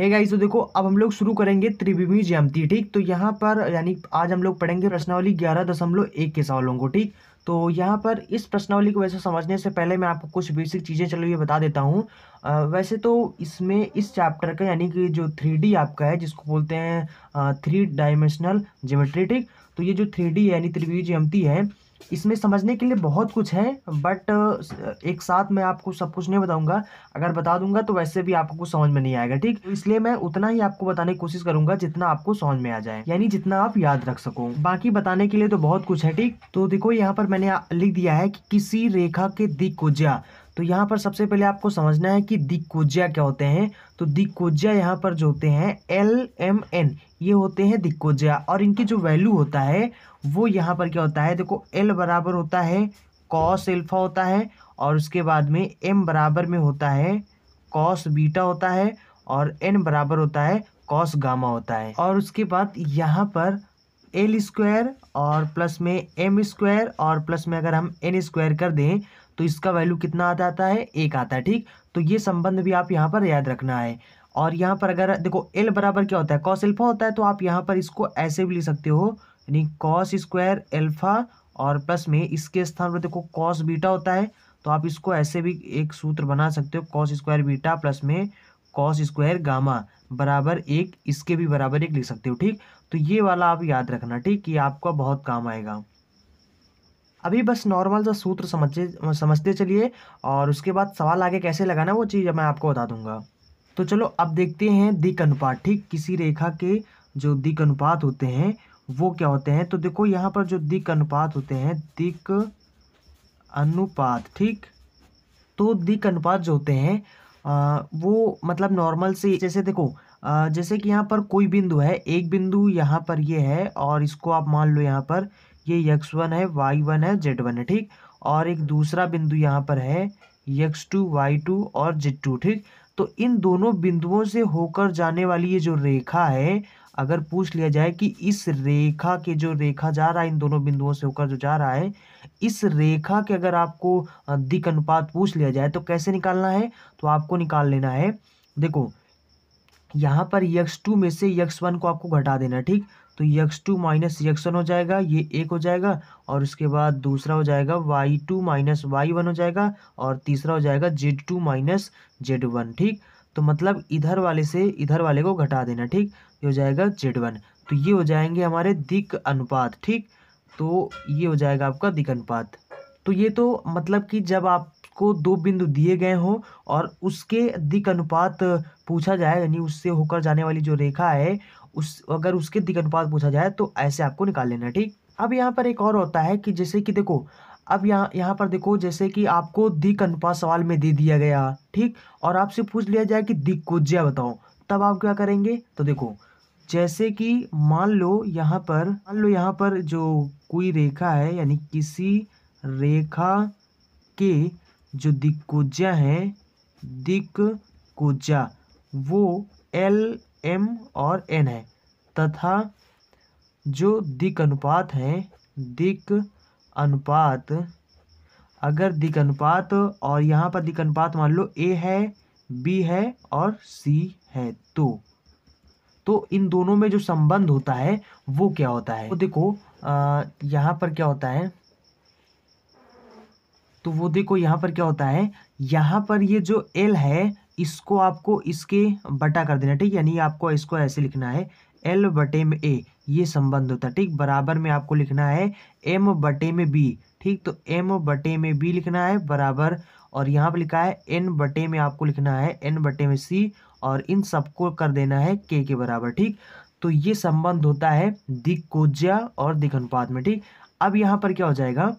है गाइस तो देखो अब हम लोग शुरू करेंगे त्रिभुमी जयंती ठीक तो यहाँ पर यानी आज हम लोग पढ़ेंगे प्रश्नावली ग्यारह दशमलव एक के सवालों को ठीक तो यहाँ पर इस प्रश्नावली को वैसे समझने से पहले मैं आपको कुछ बेसिक चीज़ें चलो ये बता देता हूँ वैसे तो इसमें इस चैप्टर का यानी कि जो थ्री आपका है जिसको बोलते हैं थ्री डायमेंशनल ज्योमेट्री ठीक तो ये जो थ्री यानी त्रिभुज जयंती है इसमें समझने के लिए बहुत कुछ है बट एक साथ मैं आपको सब कुछ नहीं बताऊंगा अगर बता दूंगा तो वैसे भी आपको कुछ समझ में नहीं आएगा ठीक इसलिए मैं उतना ही आपको बताने की कोशिश करूंगा जितना आपको समझ में आ जाए यानी जितना आप याद रख सको बाकी बताने के लिए तो बहुत कुछ है ठीक तो देखो यहाँ पर मैंने लिख दिया है कि किसी रेखा के दिग्गुजा तो यहाँ पर सबसे पहले आपको समझना है कि दिक्कोज्या क्या होते हैं तो दिक्कोज्या यहाँ पर जो होते हैं एल एम एन ये होते हैं दिक्कोज्या और इनकी जो वैल्यू होता है वो यहाँ पर क्या होता है देखो एल बराबर होता है कॉस एल्फा होता है और उसके बाद में एम बराबर में होता है कॉस बीटा होता है और एन बराबर होता है कॉस गामा होता है और उसके बाद यहाँ पर एल स्क्वायर और प्लस में एम स्क्वायर और प्लस में अगर हम एन स्क्वायर कर दें तो इसका वैल्यू कितना आता आता है एक आता है ठीक तो ये संबंध भी आप यहाँ पर याद रखना है और यहाँ पर अगर देखो एल बराबर क्या होता है कॉस एल्फा होता है तो आप यहाँ पर इसको ऐसे भी लिख सकते हो यानी कॉस स्क्वायर एल्फा और प्लस में इसके स्थान पर देखो कॉस बीटा होता है तो आप इसको ऐसे भी एक सूत्र बना सकते हो कॉस स्क्वायर बीटा प्लस में कॉस स्क्वायर गामा बराबर एक इसके भी बराबर एक लिख सकते हो ठीक तो ये वाला आप याद रखना ठीक ये आपका बहुत काम आएगा अभी बस नॉर्मल सा सूत्र समझे समझते चलिए और उसके बाद सवाल आगे कैसे लगाना वो चीज़ मैं आपको बता दूंगा तो चलो अब देखते हैं दिक अनुपात ठीक किसी रेखा के जो दिक अनुपात होते हैं वो क्या होते हैं तो देखो यहाँ पर जो दिक अनुपात होते हैं दिक अनुपात ठीक तो दिक अनुपात जो होते हैं आ, वो मतलब नॉर्मल से जैसे देखो आ, जैसे कि यहाँ पर कोई बिंदु है एक बिंदु यहाँ पर ये यह है और इसको आप मान लो यहाँ पर ये यक्स वन है वाई वन है जेड वन है ठीक और एक दूसरा बिंदु यहाँ पर है यक्स टू वाई टू और जेड टू ठीक तो इन दोनों बिंदुओं से होकर जाने वाली ये जो रेखा है अगर पूछ लिया जाए कि इस रेखा के जो रेखा जा रहा है इन दोनों बिंदुओं से होकर जो जा रहा है इस रेखा के अगर आपको दिक अनुपात पूछ लिया जाए तो कैसे निकालना है तो आपको निकाल लेना है देखो यहाँ पर यक्स टू में से यक्स वन को आपको घटा देना ठीक तो यक्स टू माइनस वन हो जाएगा ये एक हो जाएगा और उसके बाद दूसरा हो जाएगा Y two minus Y one हो जाएगा और तीसरा हो जाएगा Z two minus Z one ठीक तो मतलब इधर वाले से इधर वाले को घटा देना ठीक ये हो जाएगा जेड वन तो ये हो जाएंगे हमारे दिक अनुपात ठीक तो ये हो जाएगा आपका दिक अनुपात तो ये तो मतलब कि जब आपको दो बिंदु दिए गए हों और उसके दिक अनुपात पूछा जाए यानी उससे होकर जाने वाली जो रेखा है उस अगर उसके दिक अनुपात पूछा जाए तो ऐसे आपको निकाल लेना ठीक अब यहाँ पर एक और होता है कि जैसे कि देखो अब यहाँ यहाँ पर देखो जैसे कि आपको दिक अनुपात सवाल में दे दिया गया ठीक और आपसे पूछ लिया जाए कि दिक को जय बताओ तब आप क्या करेंगे तो देखो जैसे कि मान लो यहाँ पर मान लो यहाँ पर जो कोई रेखा है यानी किसी रेखा के जो दिक्कुजा है दिक्कुजा वो एल एम और एन है तथा जो दिक अनुपात हैं दिक अनुपात अगर दिक अनुपात और यहाँ पर दिक अनुपात मान लो ए है बी है और सी है तो तो इन दोनों में जो संबंध होता है वो क्या होता है तो देखो आ, यहाँ पर क्या होता है तो वो देखो यहाँ पर क्या होता है यहाँ पर ये जो एल है इसको आपको इसके बटा कर देना ठीक यानी आपको इसको ऐसे लिखना है एल बटे में ए ये संबंध होता है ठीक बराबर में आपको लिखना है एम बटे में बी ठीक तो एम बटे में बी लिखना है बराबर और यहाँ पर लिखा है एन बटे में आपको लिखना है एन बटे में सी और इन सबको कर देना है के के बराबर ठीक तो ये संबंध होता है दिक्कोज्या और दिक अनुपात में ठीक अब यहाँ पर क्या हो जाएगा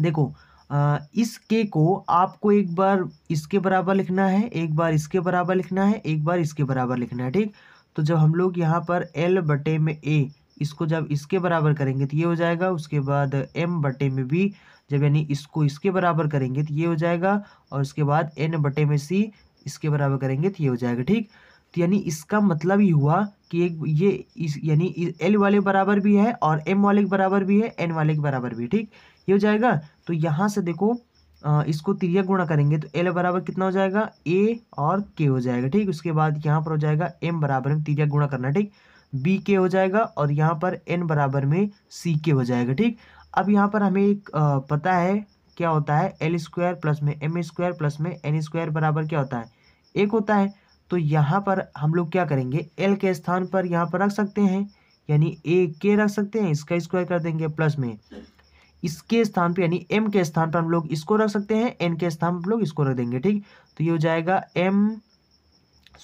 देखो इस के को आपको एक बार इसके बराबर लिखना है एक बार इसके बराबर लिखना है एक बार इसके बराबर लिखना है ठीक तो जब हम लोग यहाँ पर एल बटे में ए इसको जब इसके बराबर करेंगे तो ये हो जाएगा उसके बाद एम बटे में बी जब यानी इसको इसके बराबर करेंगे तो ये हो जाएगा और उसके बाद एन बटे में सी इसके बराबर करेंगे तो ये हो जाएगा ठीक तो यानी इसका मतलब ही हुआ कि एक ये इस यानी एल वाले बराबर भी है और एम वाले के बराबर भी है एन वाले के बराबर भी है ठीक ये हो जाएगा तो यहाँ से देखो इसको तिरिया गुणा करेंगे तो एल बराबर कितना हो जाएगा ए और के हो जाएगा ठीक उसके बाद यहाँ पर हो जाएगा एम बराबर में तिरिया गुणा करना ठीक बी के हो जाएगा और यहाँ पर एन बराबर में सी के हो जाएगा ठीक अब यहाँ पर हमें एक पता है क्या होता है एल स्क्वायर प्लस में एम स्क्वायर प्लस में एन स्क्वायर बराबर क्या होता है एक होता है तो यहाँ पर हम लोग क्या करेंगे एल के स्थान पर यहाँ पर रख सकते हैं यानी ए के रख सकते हैं इसका स्क्वायर कर देंगे प्लस में इसके स्थान पर यानी एम के स्थान पर हम लोग इसको रख सकते हैं एन के स्थान पर हम लोग इसको रख देंगे ठीक तो ये हो जाएगा एम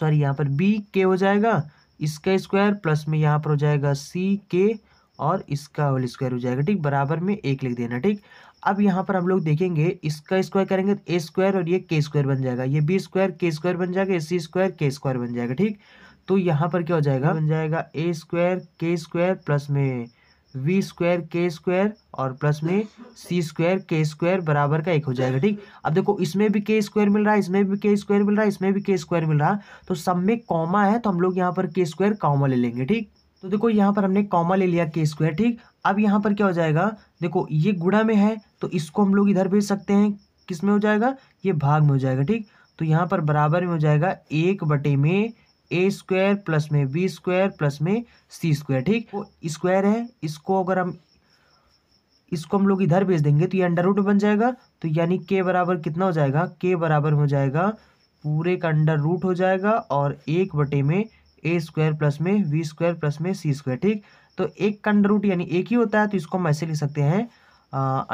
सॉरी यहाँ पर बी के हो जाएगा इसका स्क्वायर प्लस में यहाँ पर हो जाएगा सी के और इसका होल स्क्वायर हो जाएगा ठीक बराबर में एक लिख देना ठीक अब यहाँ पर हम लोग देखेंगे इसका स्क्वायर करेंगे तो ए स्क्वायर और ये के स्क्वायर बन जाएगा ये बी स्क्वायर के स्क्वायर बन जाएगा ए सी स्क्वायर के स्क्वायर बन जाएगा ठीक तो यहाँ पर क्या हो जाएगा बन जाएगा ए स्क्वायर के स्क्वायर प्लस में वी स्क्वायर के स्क्वायर और प्लस में सी स्क्वायर के स्क्वायर बराबर का एक हो जाएगा ठीक अब देखो इसमें भी के स्क्वायर मिल रहा है इसमें भी के स्क्वायर मिल रहा है इसमें भी के स्क्वायर मिल रहा है तो सब में कॉमा है तो हम लोग यहाँ पर के स्क्वायर कॉमा ले लेंगे ठीक तो देखो यहाँ पर हमने कॉमा ले लिया के स्क्वायर ठीक अब यहाँ पर क्या हो जाएगा देखो ये गुड़ा में है तो इसको हम लोग इधर भेज सकते हैं किस में हो जाएगा ये भाग में हो जाएगा ठीक तो यहाँ पर बराबर में हो जाएगा एक बटे में ए स्क्वायर प्लस में बी स्क्वायर प्लस में सी स्क्वायर ठीक वो तो स्क्वायर है इसको अगर हम इसको हम लोग इधर भेज देंगे तो ये अंडर रूट बन जाएगा तो यानी के बराबर कितना हो जाएगा के बराबर हो जाएगा पूरे का अंडर रूट हो जाएगा और एक बटे में ए स्क्वायर प्लस में वी स्क्वायर प्लस में सी स्क्वायर ठीक तो एक का अंडर रूट यानी एक ही होता है तो इसको हम ऐसे लिख सकते हैं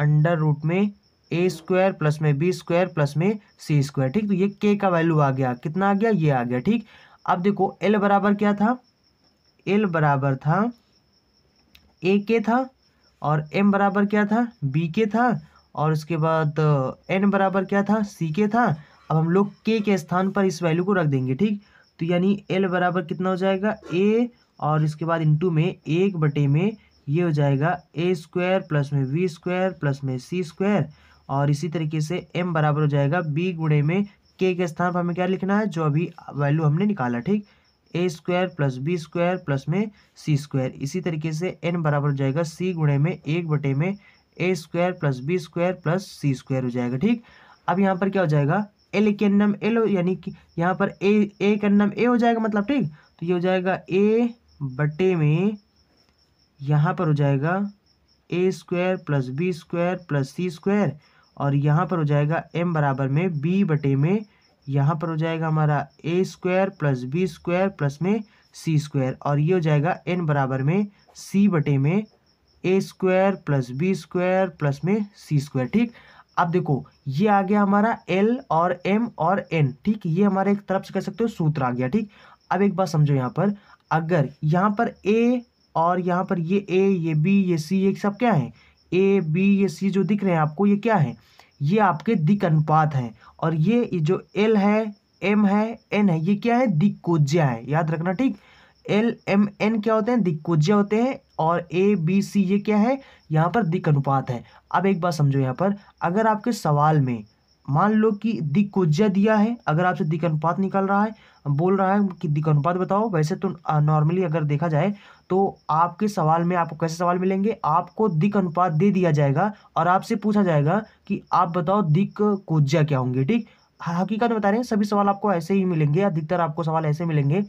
अंडर रूट में ए स्क्वायर प्लस में बी स्क्वायर प्लस में सी स्क्वायर ठीक तो ये के का वैल्यू आ गया कितना आ गया ये आ गया ठीक अब देखो एल बराबर क्या था एल बराबर था ए के था और एम बराबर क्या था बी के था और उसके बाद एन बराबर क्या था सी के था अब हम लोग के के स्थान पर इस वैल्यू को रख देंगे ठीक तो यानी एल बराबर कितना हो जाएगा ए और इसके बाद इंटू में एक बटे में ये हो जाएगा ए स्क्वायर प्लस में वी स्क्वायर प्लस में सी स्क्वायर और इसी तरीके से एम बराबर हो जाएगा बी गुणे में के के स्थान पर हमें क्या लिखना है जो अभी वैल्यू हमने निकाला ठीक A square plus B square plus में सी स्क्वायर इसी तरीके से एन बराबर हो जाएगा सी गुणे में एक बटे में A square plus B square plus C square हो जाएगा ठीक अब यहाँ पर क्या हो जाएगा एल के एन एम एल यानी कि यहाँ पर ए ए एन एम ए हो जाएगा मतलब ठीक तो ये हो जाएगा ए बटे में यहाँ पर हो जाएगा ए square plus B square plus C square और यहाँ पर हो जाएगा एम बराबर में बी बटे में यहाँ पर हो जाएगा हमारा A square plus B square plus में सी स्क्वायर और ये हो जाएगा एन बराबर में सी बटे में A square plus B square plus में सी स्क्वायर ठीक अब देखो ये आ गया हमारा एल और एम और एन ठीक ये हमारे एक तरफ से कह सकते हो सूत्र आ गया ठीक अब एक बात समझो यहाँ पर अगर यहाँ पर ए और यहाँ पर ये ए ये बी ये सी ये सब क्या है ए बी ये सी जो दिख रहे हैं आपको ये क्या है ये आपके दिक अनुपात हैं और ये जो एल है एम है एन है ये क्या है कोज्या है याद रखना ठीक एल एम एन क्या होते हैं कोज्या होते हैं और ए बी सी ये क्या है यहाँ पर दिक अनुपात है अब एक बात समझो यहाँ पर अगर आपके सवाल में मान लो कि कोज्या दिया है अगर आपसे दिक अनुपात निकल रहा है बोल रहा है कि दिक अनुपात बताओ वैसे तो नॉर्मली अगर देखा जाए तो आपके सवाल में आपको कैसे सवाल मिलेंगे आपको दिक अनुपात दे दिया जाएगा और आपसे पूछा जाएगा कि आप बताओ दिक कोज्या क्या होंगे ठीक हकीकत बता रहे हैं सभी सवाल आपको ऐसे ही मिलेंगे अधिकतर आपको सवाल ऐसे मिलेंगे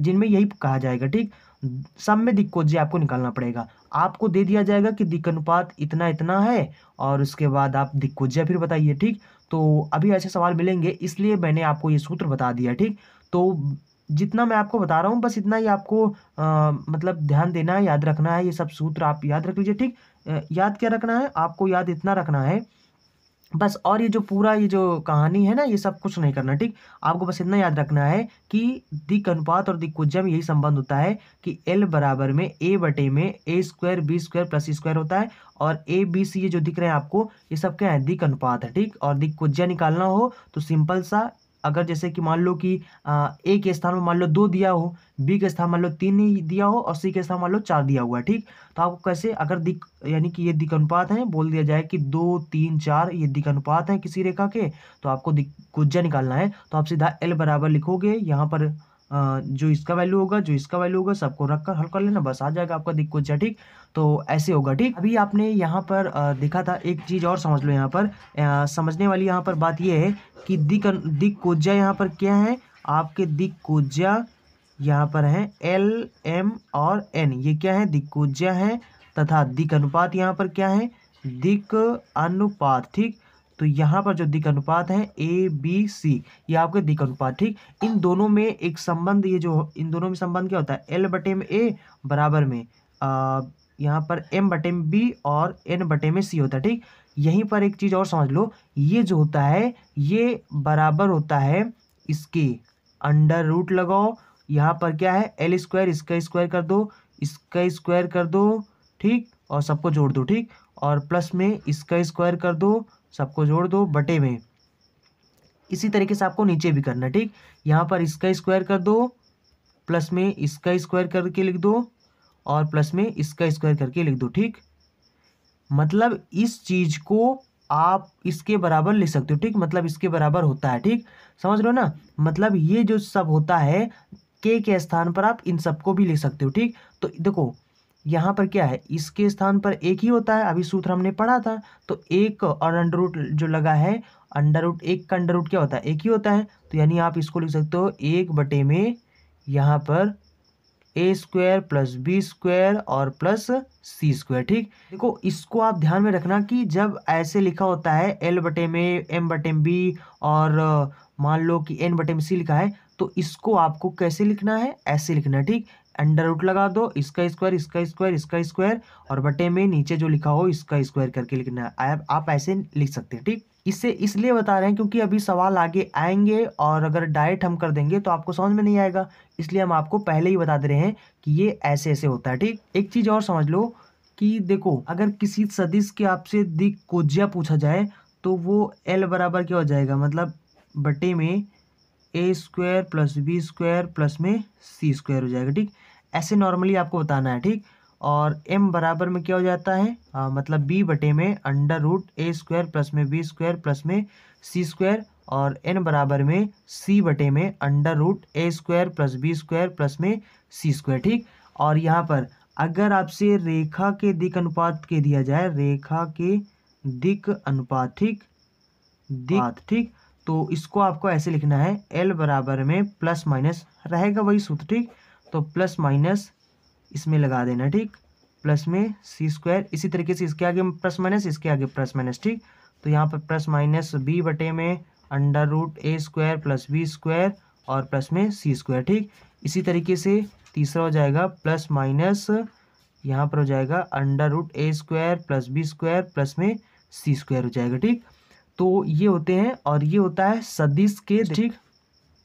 जिनमें यही कहा जाएगा ठीक सब में दिक्कोज्य आपको निकालना पड़ेगा आपको दे दिया जाएगा कि दिक अनुपात इतना इतना है और उसके बाद आप दिक्कोज्य फिर बताइए ठीक तो अभी ऐसे सवाल मिलेंगे इसलिए मैंने आपको ये सूत्र बता दिया ठीक तो जितना मैं आपको बता रहा हूँ बस इतना ही आपको आ, मतलब ध्यान देना है याद रखना है ये सब सूत्र आप याद रख लीजिए ठीक याद क्या रखना है आपको याद इतना रखना है बस और ये जो पूरा ये जो कहानी है ना ये सब कुछ नहीं करना ठीक आपको बस इतना याद रखना है कि दिक अनुपात और दिक्कुज में यही संबंध होता है कि एल बराबर में ए बटे में A square B square plus square होता है और ए बी सी ये जो दिख रहे हैं आपको ये सब क्या है दिक अनुपात है ठीक और दिक्कुज्या निकालना हो तो सिंपल सा अगर जैसे कि मान लो कि ए के स्थान में मान लो दो दिया हो बी के स्थान मान लो तीन ही दिया हो और सी के स्थान मान लो चार दिया हुआ है ठीक तो आपको कैसे अगर दिक यानी कि ये दिक अनुपात है बोल दिया जाए कि दो तीन चार ये दिक अनुपात है किसी रेखा के तो आपको दिक गुज्जा निकालना है तो आप सीधा एल बराबर लिखोगे यहाँ पर जो इसका वैल्यू होगा जो इसका वैल्यू होगा सबको रख कर हल कर लेना बस आ जाएगा आपका दिक्कत कुछ ठीक तो ऐसे होगा ठीक अभी आपने यहाँ पर देखा था एक चीज़ और समझ लो यहाँ पर समझने वाली यहाँ पर बात यह है कि दिक दिक कोज्या यहाँ पर क्या है आपके दिक कोज्या यहाँ पर है एल एम और एन ये क्या है दिक कोज्या है तथा दिक अनुपात यहाँ पर क्या है दिक अनुपात ठीक तो यहाँ पर जो दिक अनुपात है ए बी सी ये आपके दिक अनुपात ठीक इन दोनों में एक संबंध ये जो इन दोनों में संबंध क्या होता है एल बटे में ए बराबर में यहाँ पर एम बटे में बी और एन बटे में सी होता है ठीक यहीं पर एक चीज़ और समझ लो ये जो होता है ये बराबर होता है इसके अंडर रूट लगाओ यहाँ पर क्या है एल स्क्वायर इसका स्क्वायर कर दो इसका स्क्वायर कर दो ठीक और सबको जोड़ दो ठीक और प्लस में इसका स्क्वायर कर दो सबको जोड़ दो बटे में इसी तरीके से आपको नीचे भी करना ठीक यहाँ पर इसका स्क्वायर कर दो प्लस में इसका स्क्वायर करके लिख दो और प्लस में इसका स्क्वायर करके लिख दो ठीक मतलब इस चीज़ को आप इसके बराबर लिख सकते हो ठीक मतलब इसके बराबर होता है ठीक समझ रहे हो ना मतलब ये जो सब होता है के के स्थान पर आप इन सबको भी लिख सकते हो ठीक तो देखो यहाँ पर क्या है इसके स्थान पर एक ही होता है अभी सूत्र हमने पढ़ा था तो एक और अंडर रूट जो लगा है अंडर रूट एक का अंडर रूट क्या होता है एक ही होता है तो यानी आप इसको लिख सकते हो एक बटे में यहाँ पर A square plus B square और प्लस सी स्क्वायर ठीक देखो इसको आप ध्यान में रखना कि जब ऐसे लिखा होता है एल बटे में एम बटे में बी और मान लो कि एन बटे में सी लिखा है तो इसको आपको कैसे लिखना है ऐसे लिखना है ठीक अंडर रूट लगा दो इसका स्क्वायर इसका स्क्वायर इसका स्क्वायर और बटे में नीचे जो लिखा हो इसका स्क्वायर करके लिखना है आप ऐसे लिख सकते हैं ठीक इससे इसलिए बता रहे हैं क्योंकि अभी सवाल आगे आएंगे और अगर डायरेक्ट हम कर देंगे तो आपको समझ में नहीं आएगा इसलिए हम आपको पहले ही बता दे रहे हैं कि ये ऐसे ऐसे होता है ठीक एक चीज़ और समझ लो कि देखो अगर किसी सदिश के आपसे दिक कोजिया पूछा जाए तो वो एल बराबर क्या हो जाएगा मतलब बटे में A square plus B square plus में सी स्क्वायर हो जाएगा ठीक ऐसे नॉर्मली आपको बताना है ठीक और m बराबर में क्या हो जाता है आ, मतलब b बटे में under root A square plus में बी स्क्वायर प्लस में सी स्क्वायर और n बराबर में c बटे में under root A square plus B square plus में सी स्क्वायर ठीक और यहाँ पर अगर आपसे रेखा के दिक अनुपात के दिया जाए रेखा के दिक अनुपात ठीक दिक हाँ। ठीक तो इसको आपको ऐसे लिखना है एल बराबर में प्लस माइनस रहेगा वही सूत्र ठीक तो प्लस माइनस इसमें लगा देना ठीक प्लस में सी स्क्वायर इसी तरीके से इसके आगे प्लस माइनस इसके आगे प्लस माइनस ठीक तो यहाँ पर प्लस माइनस बी बटे में under root A square plus B square और प्लस में सी स्क्वायर ठीक इसी तरीके से तीसरा हो जाएगा प्लस माइनस यहाँ पर हो जाएगा under root A square plus B square plus में सी स्क्वायर हो जाएगा ठीक तो ये होते हैं और ये होता है सदिश के ठीक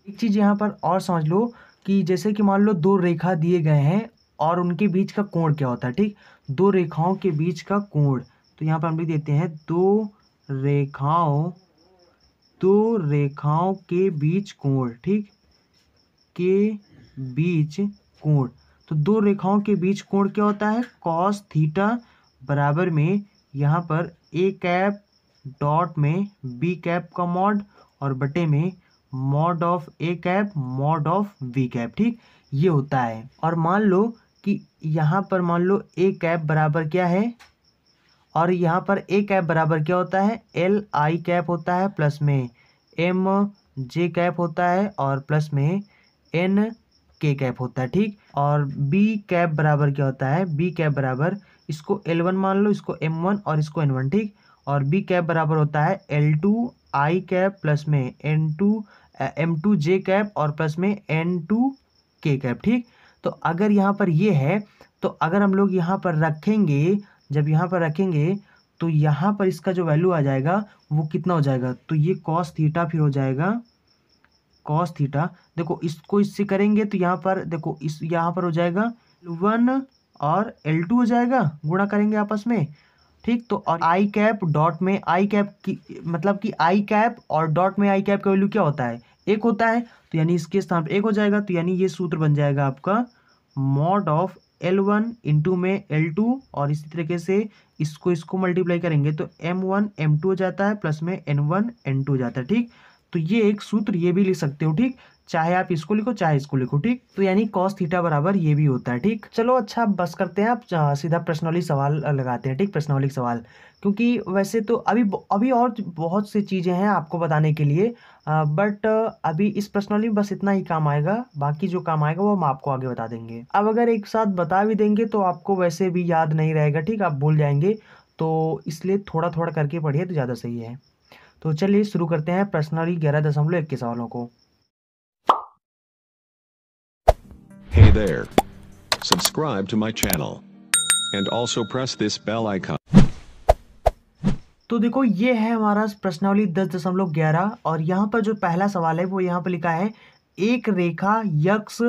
एक चीज़ यहाँ पर और समझ लो कि जैसे कि मान लो दो रेखा दिए गए हैं और उनके बीच का कोण क्या होता है ठीक दो रेखाओं के बीच का कोण तो यहाँ पर हम लिख देते हैं दो रेखाओं दो रेखाओं के बीच कोण ठीक के बीच कोण तो दो रेखाओं के बीच कोण क्या होता है कॉस थीटा बराबर में यहाँ पर ए कैप डॉट में बी कैप का मॉड और बटे में mod of A cap mod of B cap ठीक ये होता है और मान लो कि यहाँ पर मान लो ए कैप बराबर क्या है और यहाँ पर ए कैप बराबर क्या होता है एल आई कैप होता है प्लस में एम जे कैप होता है और प्लस में एन के कैप होता है ठीक और बी कैप बराबर क्या होता है बी कैप बराबर इसको एल वन मान लो इसको एम वन और इसको एन वन ठीक और बी कैप बराबर होता है L two I cap plus में N two M two J cap और प्लस में एन टू के कैप ठीक तो अगर यहाँ पर ये है तो अगर हम लोग यहाँ पर रखेंगे जब यहाँ पर रखेंगे तो यहाँ पर इसका जो वैल्यू आ जाएगा वो कितना हो जाएगा तो ये कॉस थीटा फिर हो जाएगा कॉस थीटा देखो इसको इससे करेंगे तो यहाँ पर देखो इस यहाँ पर हो जाएगा वन और एल टू हो जाएगा गुणा करेंगे आपस में ठीक तो और आई कैप डॉट में आई कैप की मतलब कि आई कैप और डॉट में आई कैप का वैल्यू क्या होता है एक होता है तो यानी इसके स्थान पर एक हो जाएगा तो यानी ये सूत्र बन जाएगा आपका mod of L one into में एल टू और इसी तरीके से इसको इसको मल्टीप्लाई करेंगे तो एम वन एम टू हो जाता है प्लस में एन वन एन टू हो जाता है ठीक तो ये एक सूत्र ये भी लिख सकते हो ठीक चाहे आप इसको लिखो चाहे इसको लिखो ठीक तो यानी कॉस थीटा बराबर ये भी होता है ठीक चलो अच्छा बस करते हैं आप सीधा प्रश्नौली सवाल लगाते हैं ठीक प्रश्नौली सवाल क्योंकि वैसे तो अभी अभी और बहुत सी चीज़ें हैं आपको बताने के लिए आ, बट अभी इस प्रश्नौली में बस इतना ही काम आएगा बाकी जो काम आएगा वो हम आपको आगे बता देंगे अब अगर एक साथ बता भी देंगे तो आपको वैसे भी याद नहीं रहेगा ठीक आप भूल जाएंगे तो इसलिए थोड़ा थोड़ा करके पढ़िए तो ज़्यादा सही है तो चलिए शुरू करते हैं प्रश्नौली ग्यारह दशमलव इक्कीस सवालों को there. Subscribe to my channel. And also press this bell icon. तो देखो ये है हमारा प्रश्नावली दस दशमलव ग्यारह और यहाँ पर जो पहला सवाल है वो यहाँ पर लिखा है एक रेखा यक्स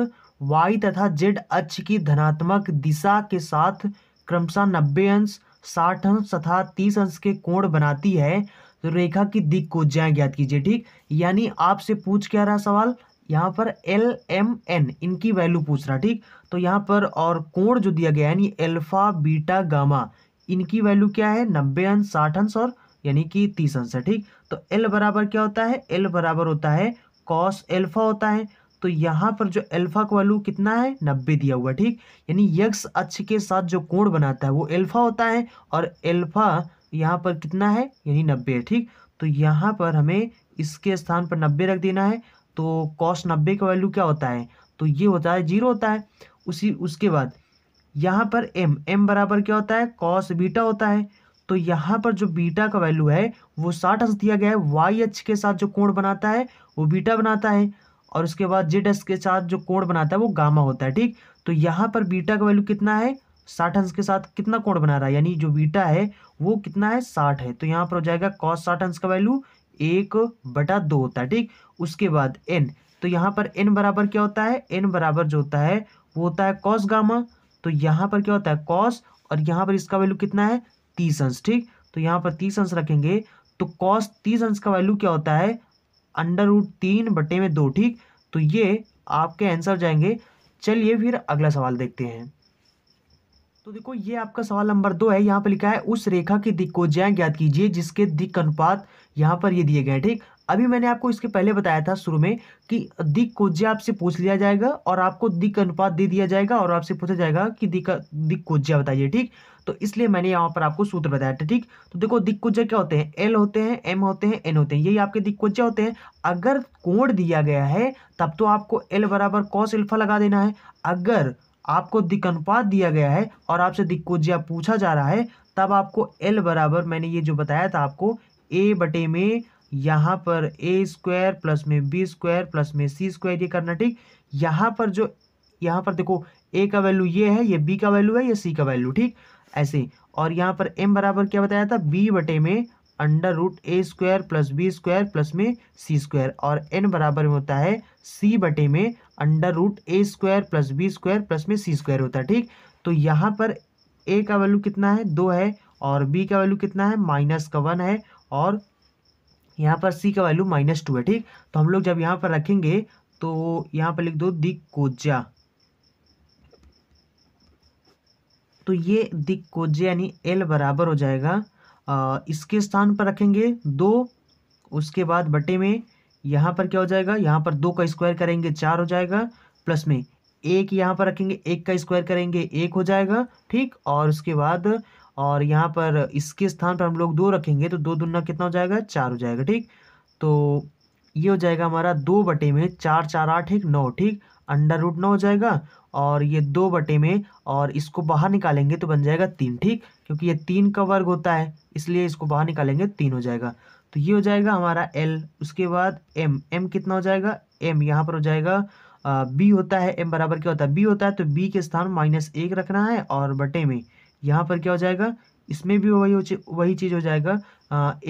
वाई तथा जेड अक्ष की धनात्मक दिशा के साथ क्रमशः नब्बे अंश साठ अंश तथा तीस अंश के कोण बनाती है तो रेखा की दिक को ज्या ज्ञात कीजिए ठीक यानी आपसे पूछ क्या रहा सवाल यहाँ पर एल एम एन इनकी वैल्यू पूछ रहा ठीक तो यहाँ पर और कोण जो दिया गया है यानी एल्फा बीटा गामा इनकी वैल्यू क्या है नब्बे अंश साठ अंश और यानी कि तीस अंश है ठीक तो एल बराबर क्या होता है एल बराबर होता है कॉस एल्फा होता है तो यहाँ पर जो एल्फा का वैल्यू कितना है नब्बे दिया हुआ ठीक यानी यक्स अक्ष के साथ जो कोण बनाता है वो एल्फा होता है और एल्फा यहाँ पर कितना है यानी नब्बे है ठीक तो यहाँ पर हमें इसके स्थान पर नब्बे रख देना है तो कॉस नब्बे का वैल्यू क्या होता है तो ये होता है जीरो होता है उसी उसके बाद यहाँ पर एम एम बराबर क्या होता है कॉस बीटा होता है तो यहाँ पर जो बीटा का वैल्यू है वो साठ अंश दिया गया है वाई एच के साथ जो कोण बनाता है वो बीटा बनाता है और उसके बाद जेड एस के साथ जो कोण बनाता है वो गामा होता है ठीक तो यहाँ पर बीटा का वैल्यू कितना है साठ अंश के साथ कितना कोण बना रहा है यानी जो बीटा है वो कितना है साठ है तो यहाँ पर हो जाएगा कॉस साठ अंश का वैल्यू एक बटा दो होता है ठीक उसके बाद एन तो यहाँ पर एन बराबर क्या होता है एन बराबर जो होता है वो होता है कॉस गामा तो यहाँ पर क्या होता है कॉस और यहाँ पर इसका वैल्यू कितना है तीस अंश ठीक तो यहाँ पर तीस अंश रखेंगे तो कॉस तीस अंश का वैल्यू क्या होता है अंडर रूट तीन बटे में दो ठीक तो ये आपके आंसर जाएंगे चलिए फिर अगला सवाल देखते हैं तो देखो ये आपका सवाल नंबर दो है यहाँ पर लिखा है उस रेखा की दिक्कोज्याएँ ज्ञात कीजिए जिसके दिक अनुपात यहाँ पर ये दिए गए ठीक अभी मैंने आपको इसके पहले बताया था शुरू में कि दिक कोज्य आपसे पूछ लिया जाएगा और आपको दिक अनुपात दे दिया जाएगा और आपसे पूछा जाएगा कि दिक दिक कोज्या बताइए ठीक तो इसलिए मैंने यहाँ पर आपको सूत्र बताया था ठीक तो देखो दिक कोज्या क्या होते हैं एल होते हैं एम होते हैं एन होते हैं यही आपके दिक कोज्या होते हैं अगर कोण दिया गया है तब तो आपको एल बराबर कॉस एल्फा लगा देना है अगर आपको दिक अनुपात दिया गया है और आपसे दिक्कोजिया पूछा जा रहा है तब आपको एल बराबर मैंने ये जो बताया था आपको ए बटे में यहाँ पर ए स्क्वायर प्लस में बी स्क्वायर प्लस में सी स्क्वायर ये करना ठीक यहाँ पर जो यहाँ पर देखो ए का वैल्यू ये है ये बी का वैल्यू है ये सी का वैल्यू ठीक ऐसे और यहाँ पर एम बराबर क्या बताया था बी बटे में under root A square plus B square plus में सी स्क्वायर और एन बराबर में होता है सी बटे में under root A square plus B square plus में सी स्क्वायर होता है ठीक तो यहाँ पर ए का वैल्यू कितना है दो है और बी का वैल्यू कितना है माइनस का वन है और यहाँ पर सी का वैल्यू माइनस टू है ठीक तो हम लोग जब यहाँ पर रखेंगे तो यहाँ पर लिख दो दिक्कोजा तो ये दिक्कोजे यानी एल बराबर हो जाएगा आ, इसके स्थान पर रखेंगे दो उसके बाद बटे में यहाँ पर क्या हो जाएगा यहाँ पर दो का स्क्वायर करेंगे चार हो जाएगा प्लस में एक यहाँ पर रखेंगे एक का स्क्वायर करेंगे एक हो जाएगा ठीक और उसके बाद और यहाँ पर इसके स्थान पर हम लोग दो रखेंगे तो दो दुना कितना हो जाएगा चार हो जाएगा ठीक तो ये हो जाएगा हमारा दो बटे में चार चार आठ एक नौ ठीक अंडर रूट नौ हो जाएगा और ये दो बटे में और इसको बाहर निकालेंगे तो बन जाएगा तीन ठीक क्योंकि ये तीन का वर्ग होता है इसलिए इसको बाहर निकालेंगे तीन हो जाएगा तो ये हो जाएगा हमारा एल उसके बाद एम एम कितना हो जाएगा एम यहाँ पर हो जाएगा बी होता है एम बराबर क्या होता है बी होता है तो बी के स्थान माइनस एक रखना है और बटे में यहाँ पर क्या हो जाएगा इसमें भी वही वही चीज़ हो जाएगा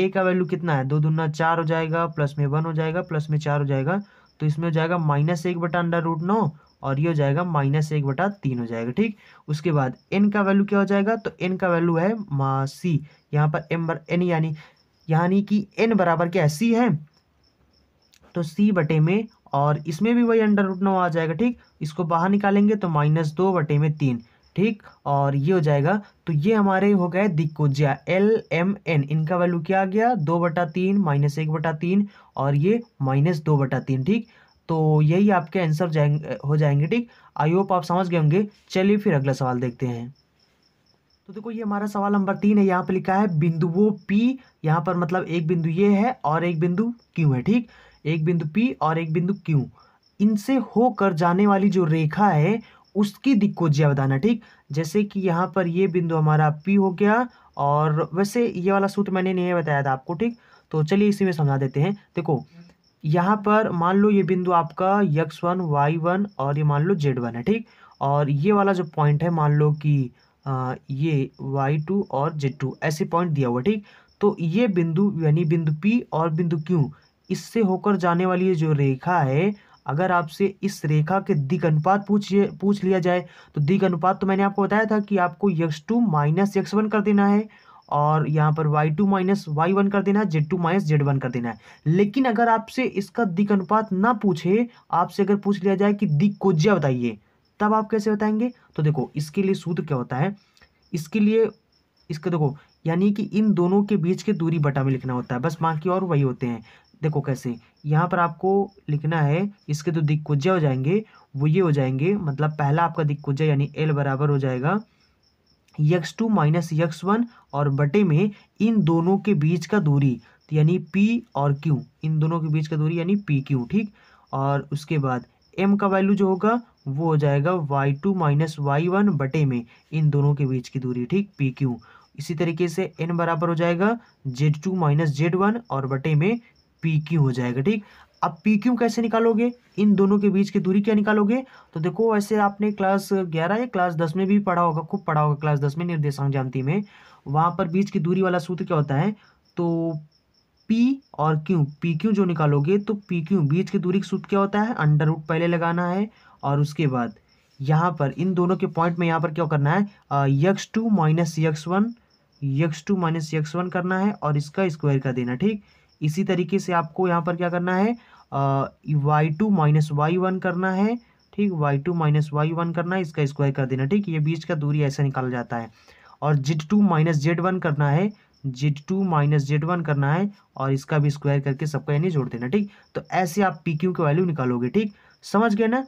ए का वैल्यू कितना है दो दुना चार हो जाएगा प्लस में वन हो जाएगा प्लस में चार हो जाएगा तो इसमें हो जाएगा माइनस एक बटा अंडर रूट नौ और ये हो जाएगा माइनस एक बटा तीन हो जाएगा ठीक उसके बाद एन का वैल्यू क्या हो जाएगा तो एन का वैल्यू है मा सी यहाँ पर एम बर एन यानी यानी कि एन बराबर क्या है सी है तो सी बटे में और इसमें भी वही अंडर रूट नौ आ जाएगा ठीक इसको बाहर निकालेंगे तो माइनस दो बटे में तीन ठीक और ये हो जाएगा तो ये हमारे हो गए दिक्कोज्या एल एम एन इनका वैल्यू क्या आ गया दो बटा तीन माइनस एक बटा तीन और ये माइनस दो बटा तीन ठीक तो यही आपके आंसर जाएंगे हो जाएंगे ठीक आई होप आप समझ गए होंगे चलिए फिर अगला सवाल देखते हैं तो देखो ये हमारा सवाल नंबर तीन है यहाँ पर लिखा है बिंदुओं पी यहाँ पर मतलब एक बिंदु ये है और एक बिंदु क्यू है ठीक एक बिंदु पी और एक बिंदु क्यू इनसे होकर जाने वाली जो रेखा है उसकी दिक को जी बताना ठीक जैसे कि यहाँ पर ये बिंदु हमारा पी हो गया और वैसे ये वाला सूत्र मैंने नहीं बताया था आपको ठीक तो चलिए इसी में समझा देते हैं देखो यहाँ पर मान लो ये बिंदु आपका यक्स वन वाई वन और ये मान लो जेड वन है ठीक और ये वाला जो पॉइंट है मान लो कि ये वाई टू और जेड टू ऐसे पॉइंट दिया हुआ ठीक तो ये बिंदु यानी बिंदु पी और बिंदु क्यू इससे होकर जाने वाली ये जो रेखा है अगर आपसे इस रेखा के दिग अनुपात पूछिए पूछ लिया जाए तो दिग अनुपात तो मैंने आपको बताया था कि आपको X two minus X one कर देना है और यहाँ पर Y two minus Y one कर देना है Z two minus Z one कर देना है लेकिन अगर आपसे इसका दिग अनुपात ना पूछे आपसे अगर पूछ लिया जाए कि दिग कोज्या बताइए तब आप कैसे बताएंगे तो देखो इसके लिए सूत्र क्या होता है इसके लिए इसका देखो यानी कि इन दोनों के बीच के दूरी बटा में लिखना होता है बस बाकी और वही होते हैं देखो कैसे यहाँ पर आपको लिखना है इसके जो तो दिक्कुजय हो जाएंगे वो ये हो जाएंगे मतलब पहला आपका दिक्कुजय यानी एल बराबर हो जाएगा X two minus X one और बटे में इन दोनों के बीच का दूरी तो यानी पी और क्यू इन दोनों के बीच का दूरी यानी पी क्यू ठीक और उसके बाद एम का वैल्यू जो होगा वो हो जाएगा Y two minus Y one बटे में इन दोनों के बीच की दूरी ठीक पी क्यू इसी तरीके से एन बराबर हो जाएगा Z two minus Z one और बटे में पी क्यू हो जाएगा ठीक अब पी क्यू कैसे निकालोगे इन दोनों के बीच की दूरी क्या निकालोगे तो देखो वैसे आपने क्लास ग्यारह या क्लास दस में भी पढ़ा होगा खूब पढ़ा होगा क्लास दस में निर्देशांक ज्यामिति में वहाँ पर बीच की दूरी वाला सूत्र क्या होता है तो पी और क्यू पी क्यू जो निकालोगे तो पी क्यू बीच की दूरी का सूत्र क्या होता है अंडर रूट पहले लगाना है और उसके बाद यहाँ पर इन दोनों के पॉइंट में यहाँ पर क्या करना है x two minus X one X two minus X one करना है और इसका स्क्वायर का देना ठीक इसी तरीके से आपको यहाँ पर क्या करना है Y two minus Y one करना है ठीक Y two minus Y one करना है इसका स्क्वायर कर देना ठीक ये बीच का दूरी ऐसा निकाल जाता है और Z two minus Z one करना है Z two minus Z one करना है और इसका भी स्क्वायर करके सबका यानी जोड़ देना ठीक तो ऐसे आप पी क्यू की वैल्यू निकालोगे ठीक समझ गए ना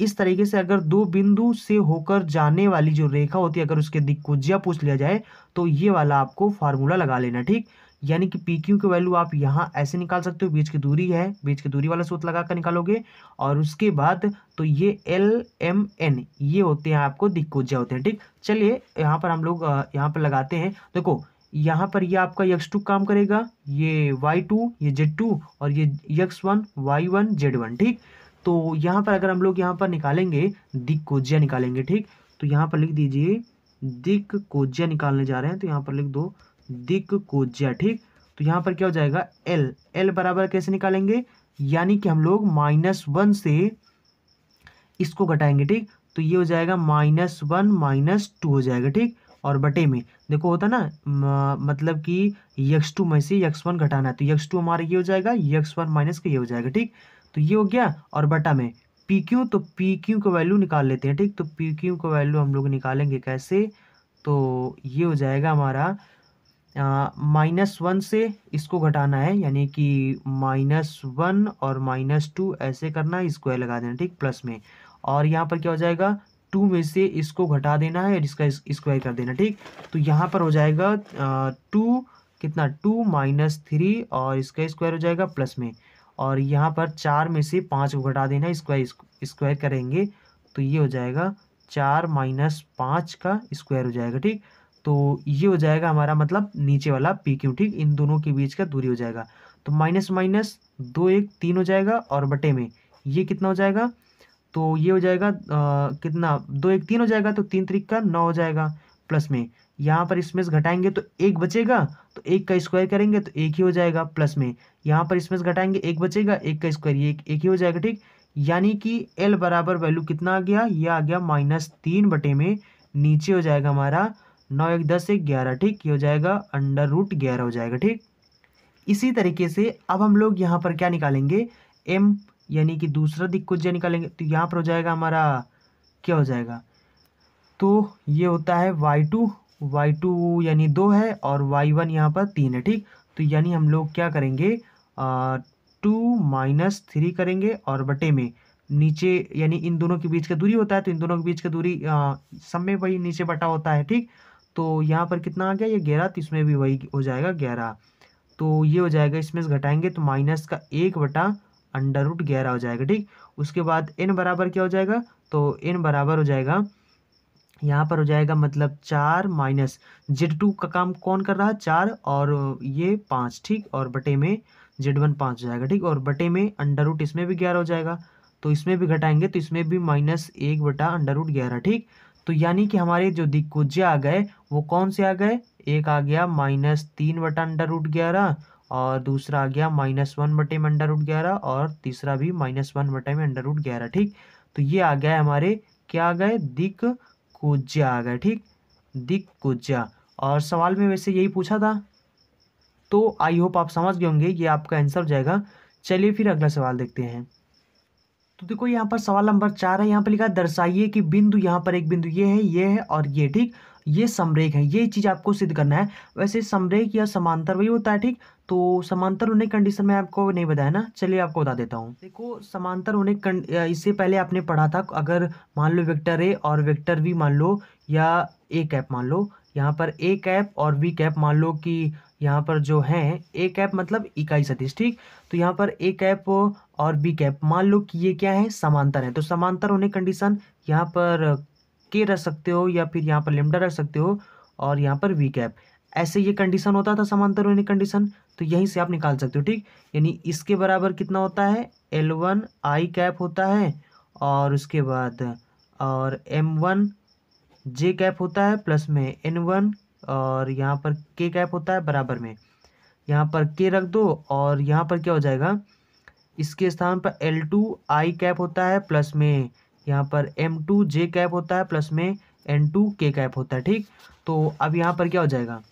इस तरीके से अगर दो बिंदु से होकर जाने वाली जो रेखा होती है अगर उसके दिक्कुजिया पूछ लिया जाए तो ये वाला आपको फार्मूला लगा लेना ठीक यानी कि पी क्यू की वैल्यू आप यहाँ ऐसे निकाल सकते हो बीच की दूरी है बीच की दूरी वाला सूत्र लगा कर निकालोगे और उसके बाद तो ये एल एम एन ये होते हैं आपको दिक्कुज्या होते हैं ठीक चलिए यहाँ पर हम लोग यहाँ पर लगाते हैं देखो यहाँ पर ये आपका यक्स टू काम करेगा ये वाई टू ये जेड टू और ये x one Y one Z one ठीक तो यहाँ पर अगर हम लोग यहाँ पर निकालेंगे दिक्कुज्या निकालेंगे ठीक तो यहाँ पर लिख दीजिए दिक्कोजिया निकालने जा रहे हैं तो यहाँ पर लिख दो दिक कोज्या ठीक तो यहाँ पर क्या हो जाएगा एल एल बराबर कैसे निकालेंगे यानी कि हम लोग माइनस वन से इसको घटाएंगे ठीक तो ये हो जाएगा माइनस वन माइनस टू हो जाएगा ठीक और बटे में देखो होता ना मतलब कि यक्स टू में से यक्स वन घटाना है तो यक्स टू हमारा ये हो जाएगा यक्स वन माइनस का ये हो जाएगा ठीक तो ये हो गया और बटा में पी क्यू तो पी क्यू का वैल्यू निकाल लेते हैं ठीक तो पी क्यू का वैल्यू हम लोग निकालेंगे कैसे तो ये हो जाएगा हमारा माइनस वन से इसको घटाना है यानी कि माइनस वन और माइनस टू ऐसे करना है स्क्वायर लगा देना ठीक प्लस में और यहाँ पर क्या हो जाएगा टू में से इसको घटा देना है और इसका स्क्वायर कर देना ठीक तो यहाँ पर हो जाएगा टू कितना टू माइनस थ्री और इसका स्क्वायर हो जाएगा प्लस में और यहाँ पर चार में से पाँच को घटा देना स्क्वायर स्क्वायर करेंगे तो ये हो जाएगा चार माइनस पाँच का स्क्वायर हो जाएगा ठीक तो ये हो जाएगा हमारा मतलब नीचे वाला पी क्यू ठीक इन दोनों के बीच का दूरी हो जाएगा तो माइनस माइनस दो एक तीन हो जाएगा और बटे में ये कितना हो जाएगा तो ये हो जाएगा आ, कितना दो एक तीन हो जाएगा तो तीन तरीक का नौ हो जाएगा प्लस में यहाँ पर इसमें से घटाएंगे तो एक बचेगा तो एक का स्क्वायर करेंगे तो एक ही हो जाएगा प्लस में यहाँ पर इसमें से घटाएंगे एक बचेगा एक का स्क्वायर ये एक ही हो जाएगा ठीक यानी कि एल बराबर वैल्यू कितना आ गया यह आ गया माइनस तीन बटे में नीचे हो जाएगा हमारा नौ एक दस एक ग्यारह ठीक ये हो जाएगा अंडर रूट ग्यारह हो जाएगा ठीक इसी तरीके से अब हम लोग यहाँ पर क्या निकालेंगे एम यानी कि दूसरा दिक्कुज निकालेंगे तो यहाँ पर हो जाएगा हमारा क्या हो जाएगा तो ये होता है वाई टू वाई टू यानी दो है और वाई वन यहाँ पर तीन है ठीक तो यानी हम लोग क्या करेंगे टू माइनस थ्री करेंगे और बटे में नीचे यानी इन दोनों के बीच का दूरी होता है तो इन दोनों के बीच का दूरी समय में वही नीचे बटा होता है ठीक तो यहाँ पर कितना आ गया ये ग्यारह तो इसमें भी वही हो जाएगा ग्यारह तो ये हो जाएगा इसमें से घटाएंगे तो माइनस का एक बटा अंडर रूट ग्यारह हो जाएगा ठीक उसके बाद एन बराबर क्या हो जाएगा तो एन बराबर हो जाएगा यहाँ पर हो जाएगा मतलब चार माइनस जेड टू का काम कौन कर रहा है चार और ये पाँच ठीक और बटे में जेड वन पाँच हो जाएगा ठीक और बटे में अंडर रूट इसमें भी ग्यारह हो जाएगा तो इसमें भी घटाएंगे तो इसमें भी माइनस एक बटा अंडर रूट ग्यारह ठीक तो यानी कि हमारे जो दिग्गुज्य आ गए वो कौन से आ गए एक आ गया माइनस तीन बटा अंडर रूट ग्यारह और दूसरा आ गया माइनस वन बटे में अंडर रूट ग्यारह और तीसरा भी माइनस वन बटे में अंडर रूट ग्यारह ठीक तो ये आ गया हमारे क्या आ गए दिक कुज्या आ गए ठीक दिक कुज्या और सवाल में वैसे यही पूछा था तो आई होप आप समझ गए होंगे ये आपका आंसर जाएगा चलिए फिर अगला सवाल देखते हैं तो देखो यहाँ पर सवाल नंबर चार है यहाँ पर लिखा दर्शाइए कि बिंदु यहाँ पर एक बिंदु ये है ये है और ये ठीक ये समरेख है ये चीज़ आपको सिद्ध करना है वैसे समरेख या समांतर वही होता है ठीक तो समांतर होने कंडीशन में आपको नहीं बताया ना चलिए आपको बता देता हूँ देखो समांतर होने इससे पहले आपने पढ़ा था अगर मान लो वेक्टर ए और वेक्टर वी मान लो या ए कैप मान लो यहाँ पर ए कैप और वी कैप मान लो कि यहाँ पर जो है ए कैप मतलब इकाई सदिश ठीक तो यहाँ पर ए कैप और बी कैप मान लो कि ये क्या है समांतर है तो समांतर होने कंडीशन यहाँ पर के रख सकते हो या फिर यहाँ पर लेमडा रख सकते हो और यहाँ पर वी कैप ऐसे ये कंडीशन होता था समांतर यूनिट कंडीशन तो यहीं से आप निकाल सकते हो ठीक यानी इसके बराबर कितना होता है एल वन आई कैप होता है और उसके बाद और एम वन जे कैप होता है प्लस में एन वन और यहाँ पर के कैप होता है बराबर में यहाँ पर के रख दो और यहाँ पर क्या हो जाएगा इसके स्थान पर एल टू आई कैप होता है प्लस में यहाँ पर एम टू जे कैप होता है प्लस में एन टू के कैप होता है ठीक तो अब यहाँ पर क्या हो जाएगा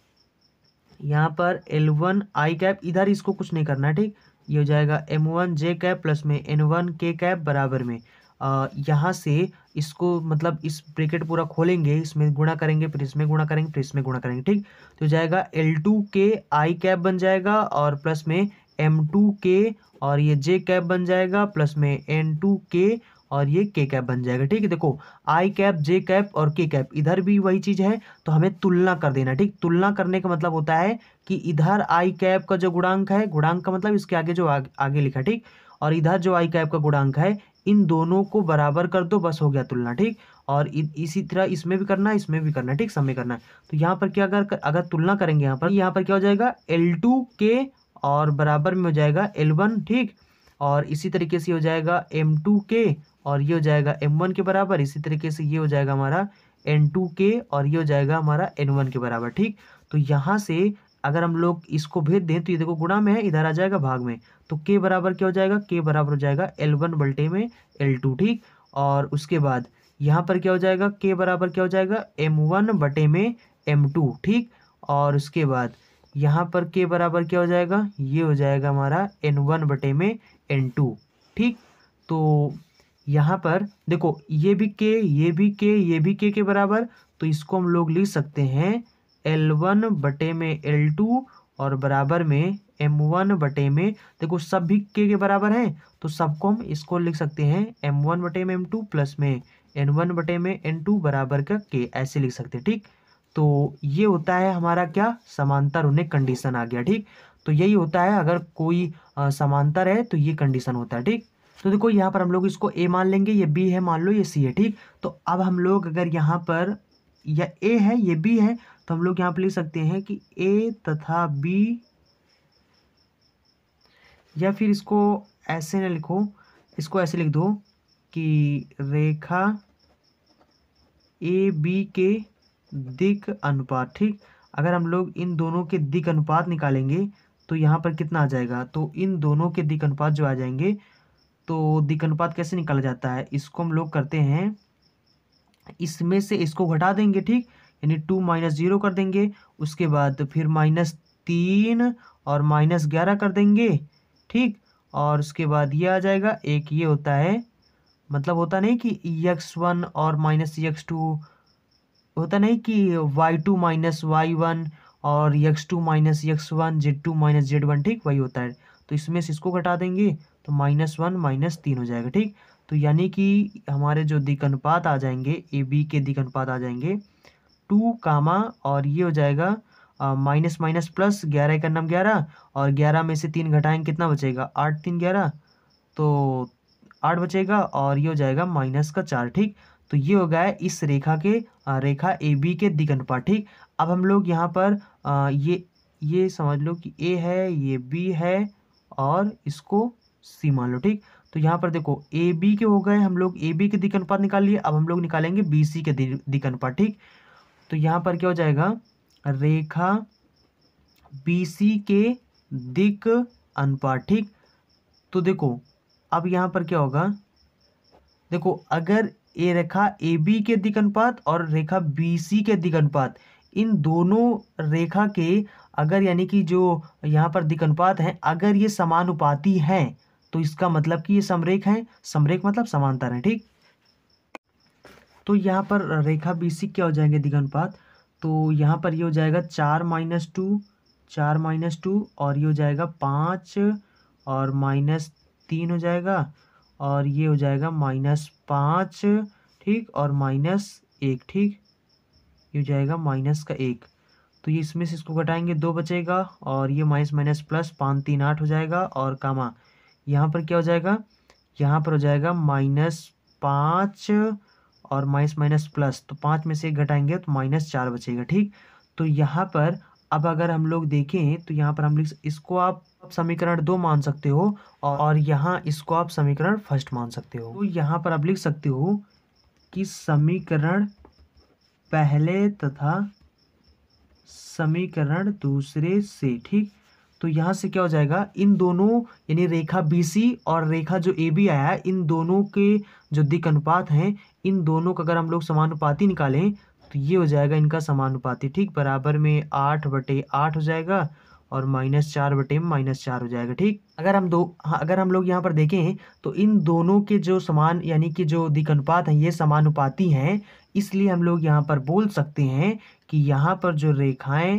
यहाँ पर एल वन आई कैप इधर इसको कुछ नहीं करना है ठीक ये हो जाएगा M one J cap plus में एन वन के कैप बराबर में यहाँ से इसको मतलब इस ब्रेकेट पूरा खोलेंगे इसमें गुणा करेंगे फिर इसमें गुणा करेंगे फिर इसमें गुणा करेंगे ठीक तो जाएगा एल टू के आई कैप बन जाएगा और प्लस में एम टू के और ये जे कैप बन जाएगा प्लस में एन टू के और ये के कैप बन जाएगा ठीक है देखो आई कैप जे कैप और के कैप इधर भी वही चीज़ है तो हमें तुलना कर देना ठीक तुलना करने का मतलब होता है कि इधर आई कैप का जो गुणांक है गुणांक का मतलब इसके आगे जो आ, आगे लिखा ठीक और इधर जो आई कैप का गुणांक है इन दोनों को बराबर कर दो बस हो गया तुलना ठीक और इ, इसी तरह इसमें भी करना है इसमें भी करना है ठीक सब में करना है तो यहाँ पर क्या अगर अगर तुलना करेंगे यहाँ पर यहाँ पर क्या हो जाएगा एल टू के और बराबर में हो जाएगा एल वन ठीक और इसी तरीके से हो जाएगा एम टू के और ये हो जाएगा एम वन के बराबर इसी तरीके से ये हो जाएगा हमारा एन टू के और ये हो जाएगा हमारा एन वन के बराबर ठीक तो यहाँ से अगर हम लोग इसको भेज दें तो ये देखो गुणा में है इधर आ जाएगा भाग में तो के बराबर क्या हो जाएगा के बराबर हो जाएगा एल वन बल्टे में एल टू ठीक और उसके बाद यहाँ पर क्या हो जाएगा के बराबर क्या हो जाएगा एम वन बटे में एम टू ठीक और उसके बाद यहाँ पर के बराबर क्या हो जाएगा ये हो जाएगा हमारा एन वन बटे में एन टू ठीक तो यहाँ पर देखो ये भी के ये भी के ये भी के के बराबर तो इसको हम लोग लिख सकते हैं एल वन बटे में एल टू और बराबर में एम वन बटे में देखो सब भी के के बराबर हैं तो सबको हम इसको लिख सकते हैं एम वन बटे में एम टू प्लस में एन वन बटे में एन टू बराबर का के ऐसे लिख सकते हैं ठीक तो ये होता है हमारा क्या समांतर होने कंडीशन आ गया ठीक तो यही होता है अगर कोई समांतर है तो ये कंडीशन होता है ठीक तो देखो यहाँ पर हम लोग इसको ए मान लेंगे ये बी है मान लो ये सी है ठीक तो अब हम लोग अगर यहाँ पर यह ए है ये बी है तो हम लोग यहाँ पर लिख सकते हैं कि ए तथा बी या फिर इसको ऐसे न लिखो इसको ऐसे लिख दो कि रेखा ए बी के दिक अनुपात ठीक अगर हम लोग इन दोनों के दिक अनुपात निकालेंगे तो यहाँ पर कितना आ जाएगा तो इन दोनों के दिक अनुपात जो आ जाएंगे तो दिक अनुपात कैसे निकाला जाता है इसको हम लोग करते हैं इसमें से इसको घटा देंगे ठीक यानी टू माइनस जीरो कर देंगे उसके बाद फिर माइनस तीन और माइनस ग्यारह कर देंगे ठीक और उसके बाद ये आ जाएगा एक ये होता है मतलब होता नहीं कि यक्स वन और माइनस यक्स टू होता नहीं कि Y two minus Y one और X two minus X one Z two minus Z one ठीक वही होता है तो इसमें से इसको घटा देंगे तो माइनस वन माइनस तीन हो जाएगा ठीक तो यानी कि हमारे जो दिक अनुपात आ जाएंगे ए बी के दिक अनुपात आ जाएंगे टू कामा और ये हो जाएगा माइनस माइनस प्लस ग्यारह का नाम ग्यारह और ग्यारह में से तीन घटाएंगे कितना बचेगा आठ तीन ग्यारह तो आठ बचेगा और ये हो जाएगा माइनस का चार ठीक तो ये हो गया इस रेखा के रेखा ए बी के दिक अनुपात ठीक अब हम लोग यहाँ पर ये ये समझ लो कि ए है ये बी है और इसको सी मान लो ठीक तो यहाँ पर देखो ए बी के हो गए हम लोग ए बी के दिक अनुपात निकाल लिए अब हम लोग निकालेंगे बी सी के दिक अनुपात ठीक तो यहाँ पर क्या हो जाएगा रेखा बी सी के दिक अनुपात ठीक तो देखो अब यहाँ पर क्या होगा देखो अगर ये रेखा ए बी के दिक अनुपात और रेखा बी सी के दिक अनुपात इन दोनों रेखा के अगर यानी कि जो यहाँ पर दिक अनुपात हैं अगर ये समानुपाती हैं तो इसका मतलब कि ये समरेख हैं समरेख मतलब समांतर हैं ठीक तो यहाँ पर रेखा बी सी क्या हो जाएंगे दिगनपात तो यहाँ पर ये हो जाएगा चार माइनस टू चार माइनस टू और ये हो जाएगा पाँच और माइनस तीन हो जाएगा और ये हो जाएगा माइनस पाँच ठीक और माइनस एक ठीक ये हो जाएगा माइनस का एक तो ये इसमें से इसको घटाएंगे दो बचेगा और ये माइनस माइनस प्लस पाँच तीन आठ हो जाएगा और कामा यहाँ पर क्या हो जाएगा यहाँ पर हो जाएगा माइनस पाँच और माइनस माइनस प्लस तो पाँच में से घटाएंगे तो माइनस चार बचेगा ठीक तो यहाँ पर अब अगर हम लोग देखें तो यहाँ पर हम लिख इसको आप समीकरण दो मान सकते हो और यहाँ इसको आप समीकरण फर्स्ट मान सकते हो तो यहाँ पर आप लिख सकते हो कि समीकरण पहले तथा समीकरण दूसरे से ठीक तो यहाँ से क्या हो जाएगा इन दोनों यानी रेखा बी और रेखा जो ए बी आया है इन दोनों के जो दिक अनुपात हैं इन दोनों का अगर हम लोग समानुपाती निकालें तो ये हो जाएगा इनका समानुपाती ठीक बराबर में आठ बटे आठ हो जाएगा और माइनस चार बटे माइनस चार हो जाएगा ठीक अगर हम दो हाँ अगर हम लोग यहाँ पर देखें तो इन दोनों के जो समान यानी कि जो दिक अनुपात हैं ये समानुपाती हैं इसलिए हम लोग यहाँ पर बोल सकते हैं कि यहाँ पर जो रेखाएं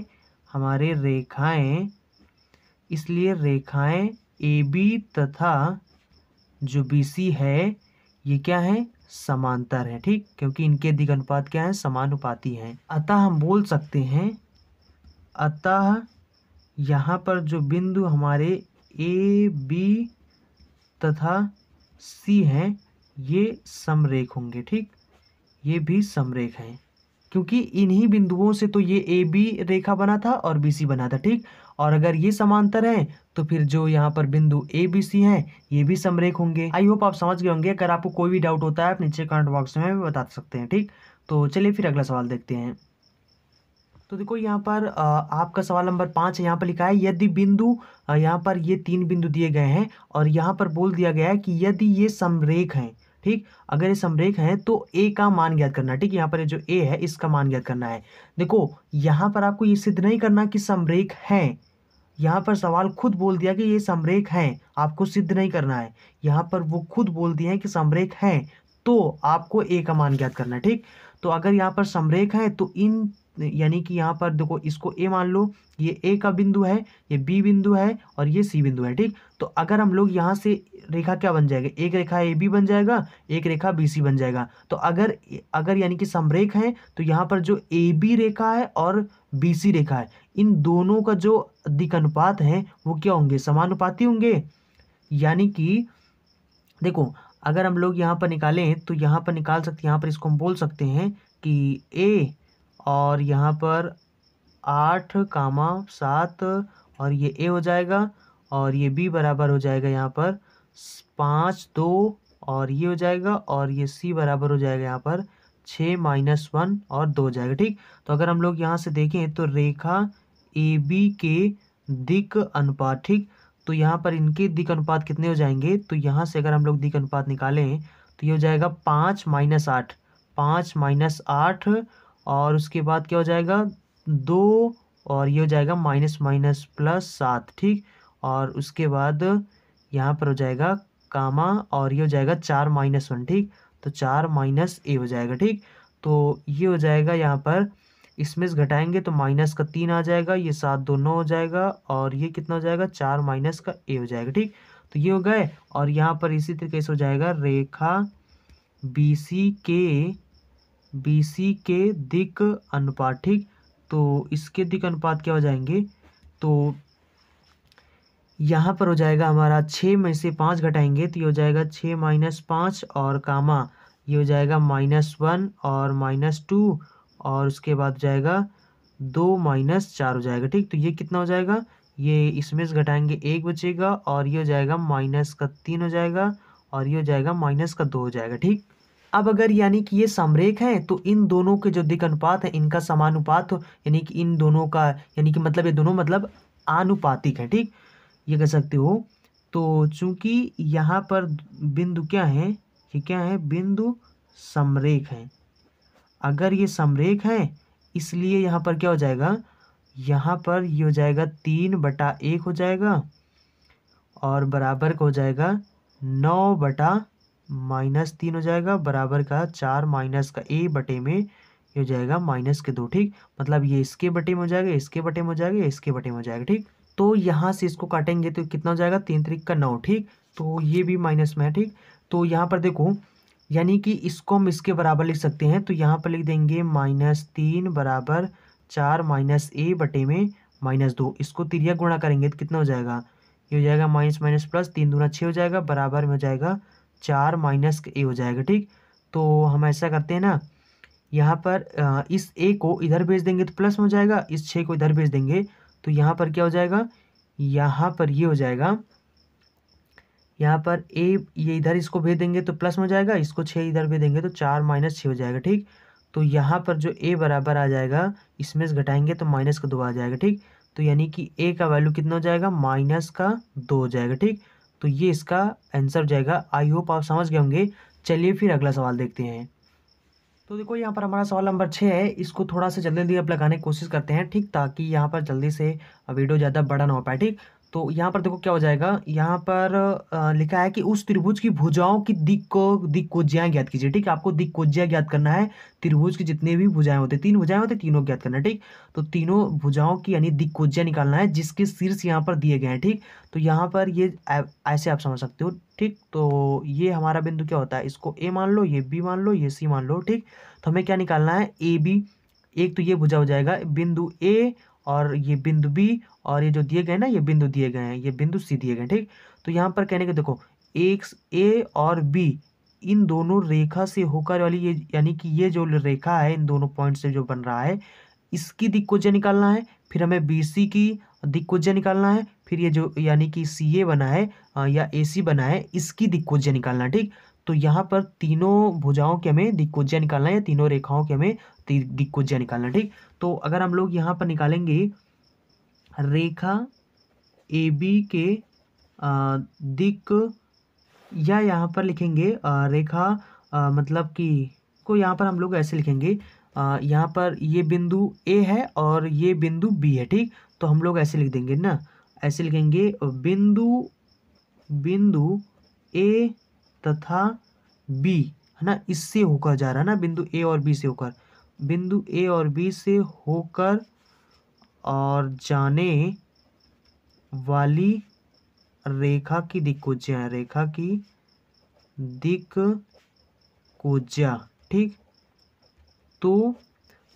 हमारे रेखाएं इसलिए रेखाएं ए बी तथा जो बी सी है ये क्या है समांतर है ठीक क्योंकि इनके दिग अनुपात क्या है समानुपाती हैं अतः हम बोल सकते हैं अतः यहाँ पर जो बिंदु हमारे ए बी तथा सी हैं ये समरेख होंगे ठीक ये भी समरेख हैं क्योंकि इन्हीं बिंदुओं से तो ये ए बी रेखा बना था और बी सी बना था ठीक और अगर ये समांतर हैं तो फिर जो यहाँ पर बिंदु ए बी सी हैं ये भी समरेख होंगे आई होप आप समझ गए होंगे अगर आपको कोई भी डाउट होता है आप नीचे कमेंट बॉक्स में बता सकते हैं ठीक तो चलिए फिर अगला सवाल देखते हैं तो देखो यहाँ पर आपका सवाल नंबर पाँच है यहाँ पर लिखा है यदि बिंदु यहाँ पर ये तीन बिंदु दिए गए हैं और यहाँ पर बोल दिया गया है कि यदि ये समरेख हैं ठीक अगर ये समरेख है तो ए का मान ज्ञात करना ठीक यहाँ पर जो ए है इसका मान ज्ञात करना है देखो यहाँ पर आपको ये सिद्ध नहीं करना कि समरेख हैं यहाँ पर सवाल खुद बोल दिया कि ये समरेख हैं आपको सिद्ध नहीं करना है यहाँ पर वो खुद बोल दिए हैं कि समरेख हैं तो आपको ए का मान ज्ञात करना है ठीक तो अगर यहाँ पर समरेख हैं तो इन यानी कि यहाँ पर देखो इसको ए मान लो ये ए का बिंदु है ये बी बिंदु है और ये सी बिंदु है ठीक तो अगर हम लोग यहाँ से रेखा क्या बन जाएगा एक रेखा ए बी बन जाएगा एक रेखा बी सी बन जाएगा तो अगर अगर यानी कि समरेख है तो यहाँ पर जो ए बी रेखा है और बी सी रेखा है इन दोनों का जो दिक अनुपात है वो क्या होंगे समानुपाती होंगे यानी कि देखो अगर हम लोग यहाँ पर निकालें तो यहाँ पर निकाल सकते हैं यहाँ पर इसको हम बोल सकते हैं कि ए और यहाँ पर आठ कामा सात और ये ए हो जाएगा और ये बी बराबर हो जाएगा यहाँ पर पाँच दो और ये हो जाएगा और ये सी बराबर हो जाएगा यहाँ पर छः माइनस वन और दो हो जाएगा ठीक तो अगर हम लोग यहाँ से देखें तो रेखा ए बी के दिक अनुपात ठीक तो यहाँ पर इनके दिक अनुपात कितने हो जाएंगे तो यहाँ से अगर हम लोग दिक अनुपात निकालें तो ये हो जाएगा पाँच माइनस आठ पाँच माइनस आठ और उसके बाद क्या हो जाएगा दो और ये हो जाएगा माइनस माइनस प्लस सात ठीक और उसके बाद यहाँ पर हो जाएगा कामा और ये हो जाएगा चार माइनस वन ठीक तो चार माइनस ए हो जाएगा ठीक तो ये हो जाएगा यहाँ पर इसमें से घटाएंगे तो माइनस का तीन आ जाएगा ये सात दो नौ हो जाएगा और ये कितना हो जाएगा चार माइनस का ए हो जाएगा ठीक तो ये हो गए और यहाँ पर इसी तरीके से हो जाएगा रेखा बी सी के बी सी के दिक अनुपात ठीक तो इसके दिक अनुपात क्या हो जाएंगे तो यहाँ पर हो जाएगा हमारा छः में से पाँच घटाएंगे तो ये हो जाएगा छः माइनस पाँच और कामा ये हो जाएगा माइनस वन और माइनस टू और उसके बाद जाएगा दो माइनस चार हो जाएगा ठीक तो ये कितना हो जाएगा ये इसमें से घटाएंगे एक बचेगा और ये हो जाएगा माइनस का तीन हो जाएगा और ये हो जाएगा माइनस का दो हो जाएगा ठीक अब अगर यानी कि ये समरेख है तो इन दोनों के जो दिक अनुपात है इनका समानुपात हो यानी कि इन दोनों का यानी कि मतलब ये दोनों मतलब आनुपातिक है ठीक ये कह सकते हो तो चूंकि यहाँ पर बिंदु क्या है ये क्या है बिंदु समरेख है अगर ये समरेख है इसलिए यहाँ पर क्या हो जाएगा यहाँ पर ये हो जाएगा तीन बटा एक हो जाएगा और बराबर का हो जाएगा नौ बटा माइनस तीन हो जाएगा बराबर का चार माइनस का ए बटे में ये हो जाएगा माइनस के दो ठीक मतलब ये इसके बटे में हो जाएगा इसके बटे में हो जाएगा इसके बटे में हो जाएगा ठीक तो यहाँ से इसको काटेंगे तो कितना हो जाएगा तीन तरीक का नौ ठीक तो ये भी माइनस में है ठीक तो यहाँ पर देखो यानी कि इसको हम इसके बराबर लिख सकते हैं तो यहाँ पर लिख देंगे माइनस तीन बराबर चार माइनस ए बटे में माइनस दो इसको तिरिया गुणा करेंगे तो कितना हो जाएगा ये हो जाएगा माइनस माइनस प्लस तीन दूना छः हो जाएगा बराबर में हो जाएगा चार माइनस ए हो जाएगा ठीक तो हम ऐसा करते हैं ना यहाँ पर इस ए को इधर भेज देंगे तो प्लस में हो जाएगा इस छः को इधर भेज देंगे तो यहाँ पर क्या हो जाएगा यहाँ पर ये यह हो जाएगा यहाँ पर ए ये इधर इसको भेज देंगे तो प्लस में हो जाएगा इसको छः इधर भेज देंगे तो चार माइनस छः हो जाएगा ठीक तो यहाँ पर जो ए बराबर आ जाएगा इसमें से घटाएंगे तो माइनस का दो आ जाएगा ठीक तो यानी कि ए का वैल्यू कितना हो जाएगा माइनस का दो हो जाएगा ठीक तो ये इसका आंसर जाएगा आई होप आप समझ गए होंगे चलिए फिर अगला सवाल देखते हैं तो देखो यहाँ पर हमारा सवाल नंबर छः है इसको थोड़ा सा जल्दी जल्दी आप लगाने की कोशिश करते हैं ठीक ताकि यहाँ पर जल्दी से वीडियो ज़्यादा बड़ा ना हो पाए ठीक तो यहाँ पर देखो क्या हो जाएगा यहाँ पर लिखा है कि उस त्रिभुज की भुजाओं की दिक को दिक्कोज्याएँ ज्ञात कीजिए ठीक है आपको दिक्कोज्या ज्ञात करना है त्रिभुज की जितने भी भुजाएं होते तीन भुजाएं होते तीनों ज्ञात करना है ठीक तो तीनों भुजाओं की यानी दिक्कोज्या निकालना है जिसके शीर्ष यहाँ पर दिए गए हैं ठीक तो यहाँ पर ये ऐसे आप समझ सकते हो ठीक तो ये हमारा बिंदु क्या होता है इसको ए मान लो ये बी मान लो ये सी मान लो ठीक तो हमें क्या निकालना है ए बी एक तो ये भुजा हो जाएगा बिंदु ए और ये बिंदु बी और ये जो दिए गए ना ये बिंदु दिए गए हैं ये बिंदु सी दिए गए ठीक तो यहाँ पर कहने के देखो एक ए और बी इन दोनों रेखा से होकर वाली ये यानी कि ये जो रेखा है इन दोनों पॉइंट से जो बन रहा है इसकी दिक्कत निकालना है फिर हमें बी सी की दिक्कत निकालना है फिर ये जो यानी कि सी ए बना है या ए सी बना है इसकी दिक्कत निकालना है ठीक तो यहाँ पर तीनों भुजाओं के हमें दिक्कुजय निकालना है तीनों रेखाओं के हमें दिक्कुजय निकालना है ठीक तो अगर हम लोग यहाँ पर निकालेंगे रेखा ए बी के दिक या यहाँ पर लिखेंगे रेखा मतलब कि को यहाँ पर हम लोग ऐसे लिखेंगे यहाँ पर ये बिंदु ए है और ये बिंदु बी है ठीक तो हम लोग ऐसे लिख देंगे ना ऐसे लिखेंगे बिंदु बिंदु ए तथा बी है ना इससे होकर जा रहा है ना बिंदु ए और बी से होकर बिंदु ए और बी से होकर और जाने वाली रेखा की दिक्कुज्या रेखा की दिक्कुज्या ठीक तो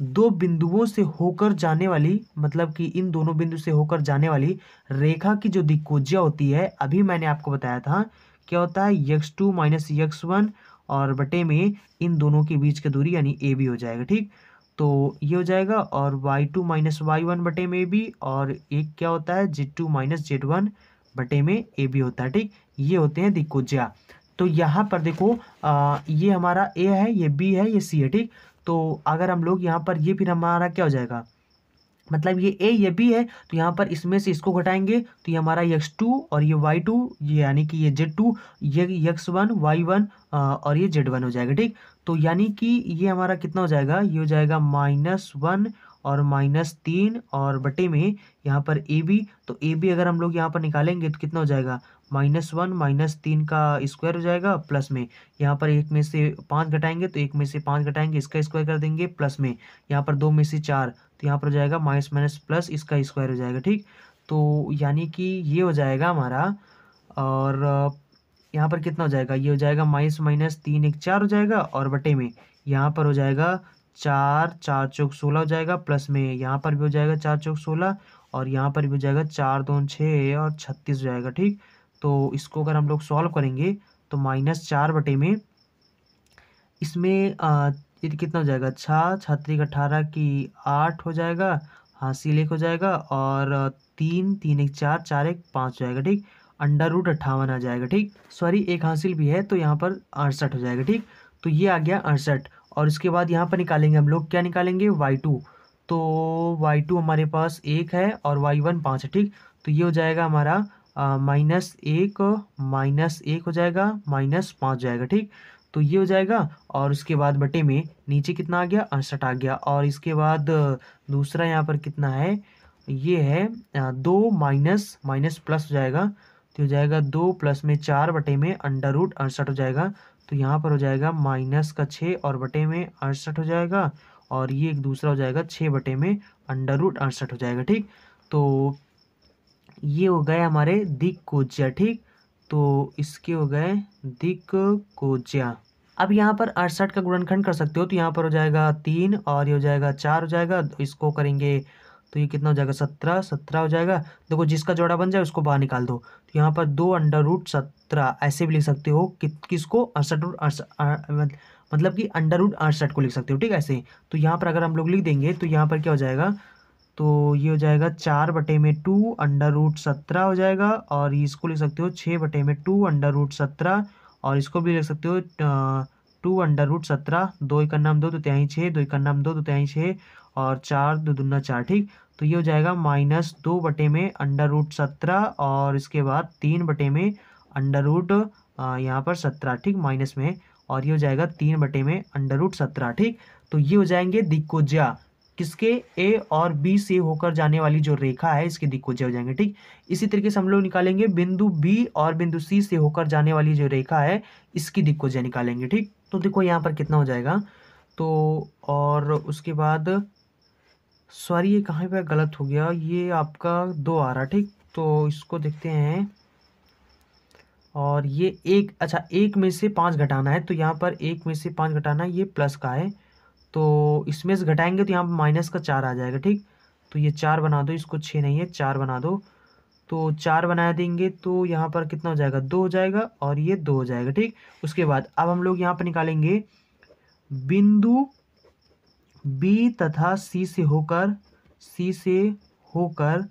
दो बिंदुओं से होकर जाने वाली मतलब कि इन दोनों बिंदु से होकर जाने वाली रेखा की जो दिक्कुज्या होती है अभी मैंने आपको बताया था क्या होता है x two minus X one और बटे में इन दोनों के बीच की दूरी यानी ए भी हो जाएगा ठीक तो ये हो जाएगा और Y two minus Y one बटे में ए बी और एक क्या होता है Z two minus Z one बटे में ए बी होता है ठीक ये होते हैं दिक्कुज्या तो यहाँ पर देखो आ, ये हमारा ए है ये बी है ये सी है ठीक तो अगर हम लोग यहाँ पर ये फिर हमारा क्या हो जाएगा मतलब ये ए ये बी है तो यहाँ पर इसमें से इसको घटाएंगे तो ये हमारा यक्स टू और ये वाई टू ये यानी कि ये जेड टू ये यक्स वन वाई वन और ये जेड वन हो जाएगा ठीक तो यानी कि ये हमारा कितना हो जाएगा ये हो जाएगा माइनस वन और माइनस तीन और बटे में यहाँ पर ए बी तो ए बी अगर हम लोग यहाँ पर निकालेंगे तो कितना हो जाएगा माइनस वन माइनस तीन का स्क्वायर हो जाएगा प्लस में यहाँ पर एक में से पाँच घटाएंगे तो एक में से पाँच घटाएंगे इसका स्क्वायर कर देंगे प्लस में यहाँ पर दो में से चार तो यहाँ पर हो जाएगा माइनस माइनस प्लस इसका स्क्वायर हो जाएगा ठीक तो यानी कि ये हो जाएगा हमारा और यहाँ पर कितना हो जाएगा ये हो जाएगा माइनस माइनस तीन एक चार हो जाएगा और बटे में यहाँ पर हो जाएगा चार चार चौक सोलह हो जाएगा प्लस में यहाँ पर भी हो जाएगा चार चौक सोलह और यहाँ पर भी हो जाएगा चार दो छः और छत्तीस हो जाएगा ठीक तो इसको अगर हम लोग सॉल्व करेंगे तो माइनस चार बटे में इसमें आ, ये तो कितना हो जाएगा छः छत्तीस अठारह की आठ हो जाएगा हाँ एक हो जाएगा और तीन तीन एक चार चार एक पाँच हो जाएगा ठीक अंडर रूट अट्ठावन आ जाएगा ठीक सॉरी एक हासिल भी है तो यहाँ पर अड़सठ हो जाएगा ठीक तो ये आ गया अड़सठ और इसके बाद यहाँ पर निकालेंगे हम लोग क्या निकालेंगे वाई टू तो वाई टू हमारे पास एक है और वाई वन पाँच है ठीक तो ये हो जाएगा हमारा माइनस एक माइनस एक हो जाएगा माइनस पाँच जाएगा ठीक तो ये हो जाएगा और उसके बाद बटे में नीचे कितना आ गया अड़सठ आ गया और इसके बाद दूसरा यहाँ पर कितना है ये है दो माइनस माइनस प्लस हो जाएगा तो हो जाएगा दो प्लस में चार बटे में अंडर रूट अड़सठ हो जाएगा तो यहाँ पर हो जाएगा माइनस का छः और बटे में अड़सठ हो जाएगा और ये एक दूसरा हो जाएगा छः बटे में अंडर रूट अड़सठ हो जाएगा ठीक तो ये हो गए हमारे दिक कोजिया ठीक तो इसके हो गए दिक कोजिया अब यहाँ पर अड़सठ का गुणनखंड कर सकते हो तो यहाँ पर हो जाएगा तीन और ये हो जाएगा चार हो जाएगा इसको करेंगे तो ये कितना हो जाएगा सत्रह सत्रह हो जाएगा देखो जिसका जोड़ा बन जाए उसको बाहर निकाल दो तो यहाँ पर दो अंडर रूट सत्रह ऐसे भी लिख सकते हो कि, किसको अड़सठ रूट अड़सठ मतलब कि अंडर रूट अड़सठ को लिख सकते हो ठीक है ऐसे तो यहाँ पर अगर हम लोग लिख देंगे तो यहाँ पर क्या हो जाएगा तो ये हो जाएगा चार बटे में टू अंडर रूट सत्रह हो जाएगा और इसको लिख सकते हो छः बटे में टू अंडर रूट सत्रह और इसको भी लिख सकते हो टू अंडर रूट सत्रह दो एक नाम दो तो त्याई छः दो एक नाम दो तो त्याई छः और चार दो दुना चार ठीक तो ये हो जाएगा माइनस दो बटे में अंडर रूट सत्रह और इसके बाद तीन बटे में अंडर रूट यहाँ पर सत्रह ठीक माइनस में और ये हो जाएगा तीन बटे में अंडर रूट सत्रह ठीक तो ये हो जाएंगे दिक्कोज्या किसके ए और बी से होकर जाने वाली जो रेखा है इसके दिक्कुचय हो जाएंगे ठीक इसी तरीके से हम लोग निकालेंगे बिंदु बी और बिंदु सी से होकर जाने वाली जो रेखा है इसकी जय निकालेंगे ठीक तो देखो यहाँ पर कितना हो जाएगा तो और उसके बाद सॉरी ये कहाँ पर गलत हो गया ये आपका दो आ रहा ठीक तो इसको देखते हैं और ये एक अच्छा एक में से पाँच घटाना है तो यहाँ पर एक में से पाँच घटाना ये प्लस का है तो इसमें से घटाएंगे तो यहाँ पर माइनस का चार आ जाएगा ठीक तो ये चार बना दो इसको छः नहीं है चार बना दो तो चार बना देंगे तो यहाँ पर कितना हो जाएगा दो हो जाएगा और ये दो हो जाएगा ठीक उसके बाद अब हम लोग यहाँ पर निकालेंगे बिंदु बी तथा सी से होकर सी से होकर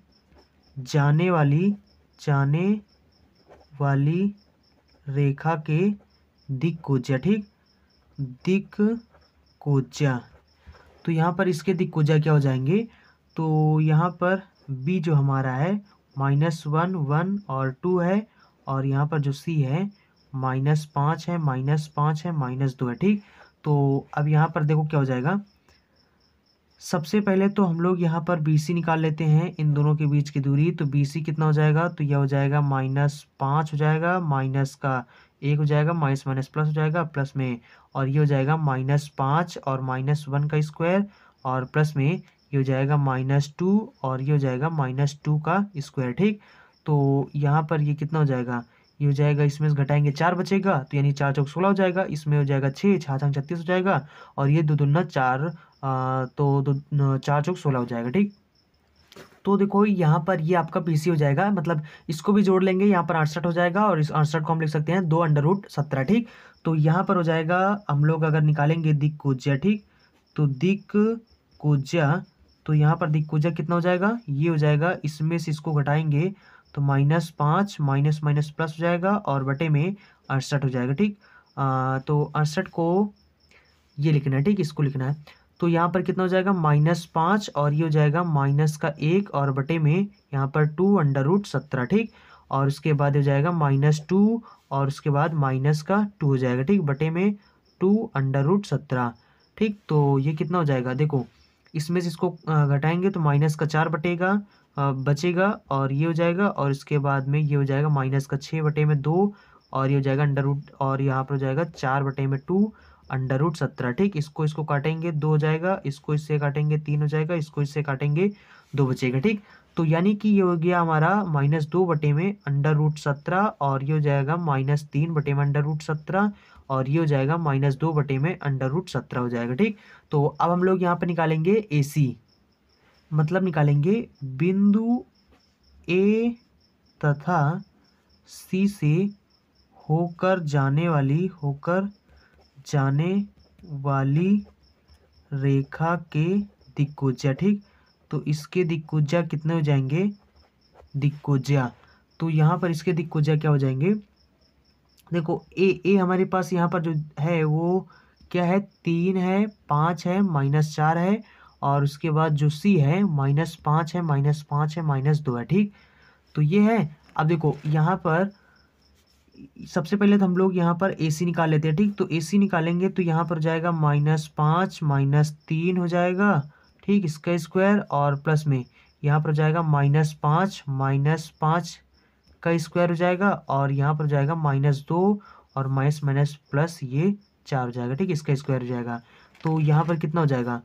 जाने वाली जाने वाली रेखा के को ठीक दिक कोजा तो यहाँ पर इसके कोजा क्या हो जाएंगे तो यहाँ पर बी जो हमारा है माइनस वन वन और टू है और यहाँ पर जो सी है माइनस पाँच है माइनस पाँच है माइनस दो है ठीक तो अब यहाँ पर देखो क्या हो जाएगा सबसे पहले तो हम लोग यहाँ पर बी सी निकाल लेते हैं इन दोनों के बीच की दूरी तो बी सी कितना हो जाएगा तो यह हो जाएगा माइनस पाँच हो जाएगा माइनस का एक हो जाएगा माइनस माइनस प्लस हो जाएगा प्लस में और ये हो जाएगा माइनस पाँच और माइनस वन का स्क्वायर और प्लस में ये हो जाएगा माइनस टू और ये हो जाएगा माइनस टू का स्क्वायर ठीक तो यहाँ पर ये कितना हो जाएगा ये हो जाएगा इसमें से घटाएंगे चार बचेगा तो यानी चार चौक सोलह हो जाएगा इसमें हो जाएगा छः छः छंग छत्तीस हो जाएगा और ये दो दुना चार तो दो चार चौक सोलह हो जाएगा ठीक तो देखो यहाँ पर ये आपका पी हो जाएगा मतलब इसको भी जोड़ लेंगे यहाँ पर अड़सठ हो जाएगा और इस अड़सठ को हम लिख सकते हैं दो अंडर रूट सत्रह ठीक तो यहाँ पर हो जाएगा हम लोग अगर निकालेंगे दिक्कुजा ठीक तो दिक्कुजा तो यहाँ पर दिक कोजिया कितना हो जाएगा ये हो जाएगा इसमें से इसको घटाएंगे तो माइनस पाँच माइनस माइनस प्लस हो जाएगा और बटे में अड़सठ हो जाएगा ठीक तो अड़सठ को ये लिखना है ठीक इसको लिखना है तो यहाँ पर कितना हो जाएगा माइनस पाँच और ये हो जाएगा माइनस का एक और बटे में यहाँ पर टू अंडर रूट सत्रह ठीक और उसके बाद हो जाएगा माइनस टू और उसके बाद माइनस का टू हो जाएगा ठीक बटे में टू अंडर रूट सत्रह ठीक तो ये कितना हो जाएगा देखो इसमें से इसको घटाएंगे तो माइनस का चार बटेगा बचेगा और ये हो जाएगा और इसके बाद में ये हो जाएगा माइनस का छः बटे में दो और ये हो जाएगा अंडर रूट और यहाँ पर हो जाएगा चार बटे में टू अंडर रूट सत्रह ठीक इसको इसको काटेंगे दो हो जाएगा इसको इससे काटेंगे तीन हो जाएगा इसको इससे काटेंगे दो बचेगा ठीक तो यानी कि ये हो गया हमारा माइनस दो बटे में अंडर रूट सत्रह और ये हो जाएगा माइनस तीन बटे में अंडर रूट सत्रह और ये हो जाएगा माइनस दो बटे में अंडर रूट सत्रह हो जाएगा ठीक तो अब हम लोग यहाँ पर निकालेंगे ए सी मतलब निकालेंगे बिंदु ए तथा सी से होकर जाने वाली होकर जाने वाली रेखा के दिग्गोज्या ठीक तो इसके दिग्गोज्या कितने हो जाएंगे दिग्गोज्या तो यहाँ पर इसके दिग्गोज्या क्या हो जाएंगे देखो ए ए हमारे पास यहाँ पर जो है वो क्या है तीन है पाँच है माइनस चार है और उसके बाद जो सी है माइनस पाँच है माइनस पाँच है माइनस दो है ठीक तो ये है अब देखो यहाँ पर सबसे पहले तो हम लोग यहाँ पर ए सी निकाल लेते हैं ठीक तो ए सी निकालेंगे तो यहाँ पर जाएगा माइनस पाँच माइनस तीन हो जाएगा ठीक इसका स्क्वायर और प्लस में यहाँ पर जाएगा माइनस पाँच माइनस पाँच का स्क्वायर हो जाएगा और यहाँ पर जाएगा माइनस दो और माइनस माइनस प्लस ये चार हो जाएगा ठीक इसका स्क्वायर हो जाएगा तो यहाँ पर कितना हो जाएगा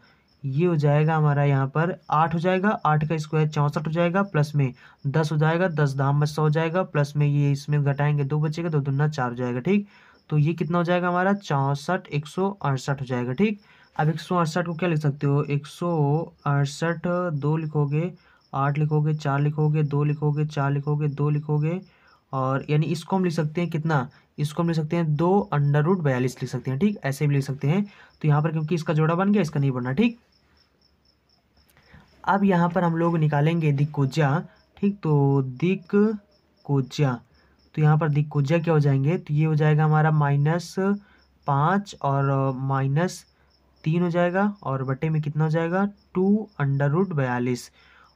ये हो जाएगा हमारा यहाँ पर आठ हो जाएगा आठ का स्क्वायर चौंसठ हो जाएगा प्लस में दस हो जाएगा दस धाम में सौ हो जाएगा प्लस में ये इसमें घटाएंगे दो बचेगा दो दुना चार हो जाएगा ठीक तो ये कितना हो जाएगा हमारा चौंसठ एक सौ अड़सठ हो जाएगा ठीक अब एक सौ अड़सठ को क्या लिख सकते हो एक सौ अड़सठ दो लिखोगे आठ लिखोगे चार लिखोगे दो लिखोगे चार लिखोगे दो लिखोगे और यानी इसको हम लिख सकते हैं कितना इसको हम लिख सकते हैं दो अंडर रूट बयालीस लिख सकते हैं ठीक ऐसे भी लिख सकते हैं तो यहाँ पर क्योंकि इसका जोड़ा बन गया इसका नहीं बनना ठीक अब यहाँ पर हम लोग निकालेंगे दिक्कोजा ठीक तो कोजा तो यहाँ पर दिक्कोजा क्या हो जाएंगे तो ये हो जाएगा हमारा माइनस पाँच और माइनस तीन हो जाएगा और बटे में कितना हो जाएगा टू अंडर रूट बयालीस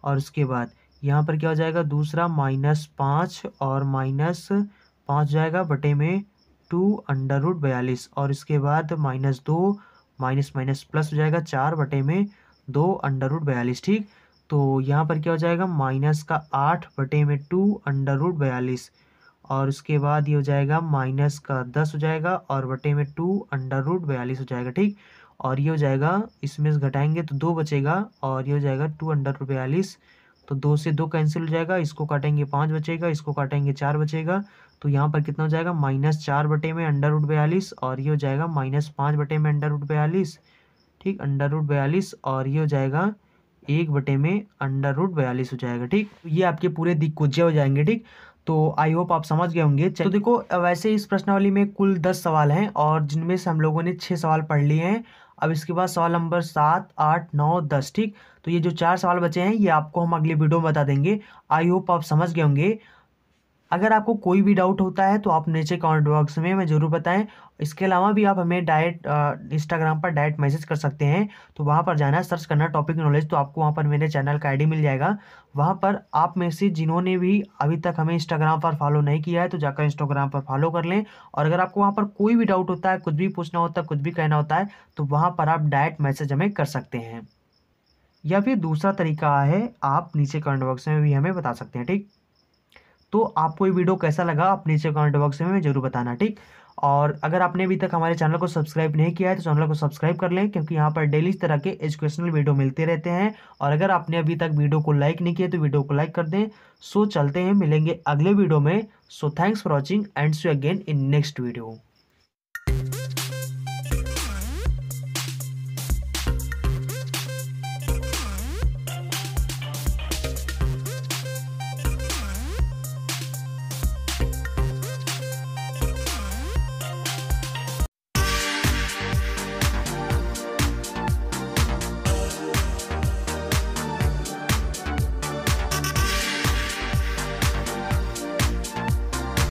और उसके बाद यहाँ पर क्या हो जाएगा दूसरा माइनस पाँच और माइनस पाँच हो जाएगा बटे में टू अंडर रूट बयालीस और इसके बाद माइनस दो माइनस माइनस प्लस हो जाएगा चार बटे में दो अंडर रूट बयालीस ठीक तो यहाँ पर क्या हो जाएगा माइनस का आठ बटे में टू अंडर रूट बयालीस और उसके बाद ये हो जाएगा माइनस का दस हो जाएगा और बटे में टू अंडर रूट बयालीस हो जाएगा ठीक और ये हो जाएगा इसमें घटाएंगे तो दो बचेगा और ये हो जाएगा टू अंडर रूट बयालीस तो दो से दो कैंसिल हो जाएगा इसको काटेंगे पाँच बचेगा इसको काटेंगे चार बचेगा तो यहाँ पर कितना हो जाएगा माइनस चार बटे में अंडर रूट बयालीस और ये हो जाएगा माइनस पाँच बटे में अंडर रूट बयालीस ठीक अंडर रूट बयालीस और ये हो जाएगा एक बटे में अंडर रूट बयालीस हो जाएगा ठीक ये आपके पूरे दिक्कुजिया हो जाएंगे ठीक तो आई होप आप समझ गए होंगे तो देखो वैसे इस प्रश्नावली में कुल दस सवाल हैं और जिनमें से हम लोगों ने छः सवाल पढ़ लिए हैं अब इसके बाद सवाल नंबर सात आठ नौ दस ठीक तो ये जो चार सवाल बचे हैं ये आपको हम अगले वीडियो में बता देंगे आई होप आप समझ गए होंगे अगर आपको कोई भी डाउट होता है तो आप नीचे कमेंट बॉक्स में हमें ज़रूर बताएं इसके अलावा भी आप हमें डायरेक्ट इंस्टाग्राम पर डायरेक्ट मैसेज कर सकते हैं तो वहाँ पर जाना सर्च करना टॉपिक नॉलेज तो आपको वहाँ पर मेरे चैनल का आईडी मिल जाएगा वहाँ पर आप में से जिन्होंने भी अभी तक हमें इंस्टाग्राम पर फॉलो नहीं किया है तो जाकर इंस्टाग्राम पर फॉलो कर लें और अगर आपको वहाँ पर कोई भी डाउट होता है कुछ भी पूछना होता है कुछ भी कहना होता है तो वहाँ पर आप डायरेक्ट मैसेज हमें कर सकते हैं या फिर दूसरा तरीका है आप नीचे कमेंट बॉक्स में भी हमें बता सकते हैं ठीक तो आपको ये वीडियो कैसा लगा आप नीचे कमेंट बॉक्स में जरूर बताना ठीक और अगर आपने अभी तक हमारे चैनल को सब्सक्राइब नहीं किया है तो चैनल को सब्सक्राइब कर लें क्योंकि यहाँ पर डेली इस तरह के एजुकेशनल वीडियो मिलते रहते हैं और अगर आपने अभी तक वीडियो को लाइक नहीं किया तो वीडियो को लाइक कर दें सो चलते हैं मिलेंगे अगले वीडियो में so thanks for watching and see again in next video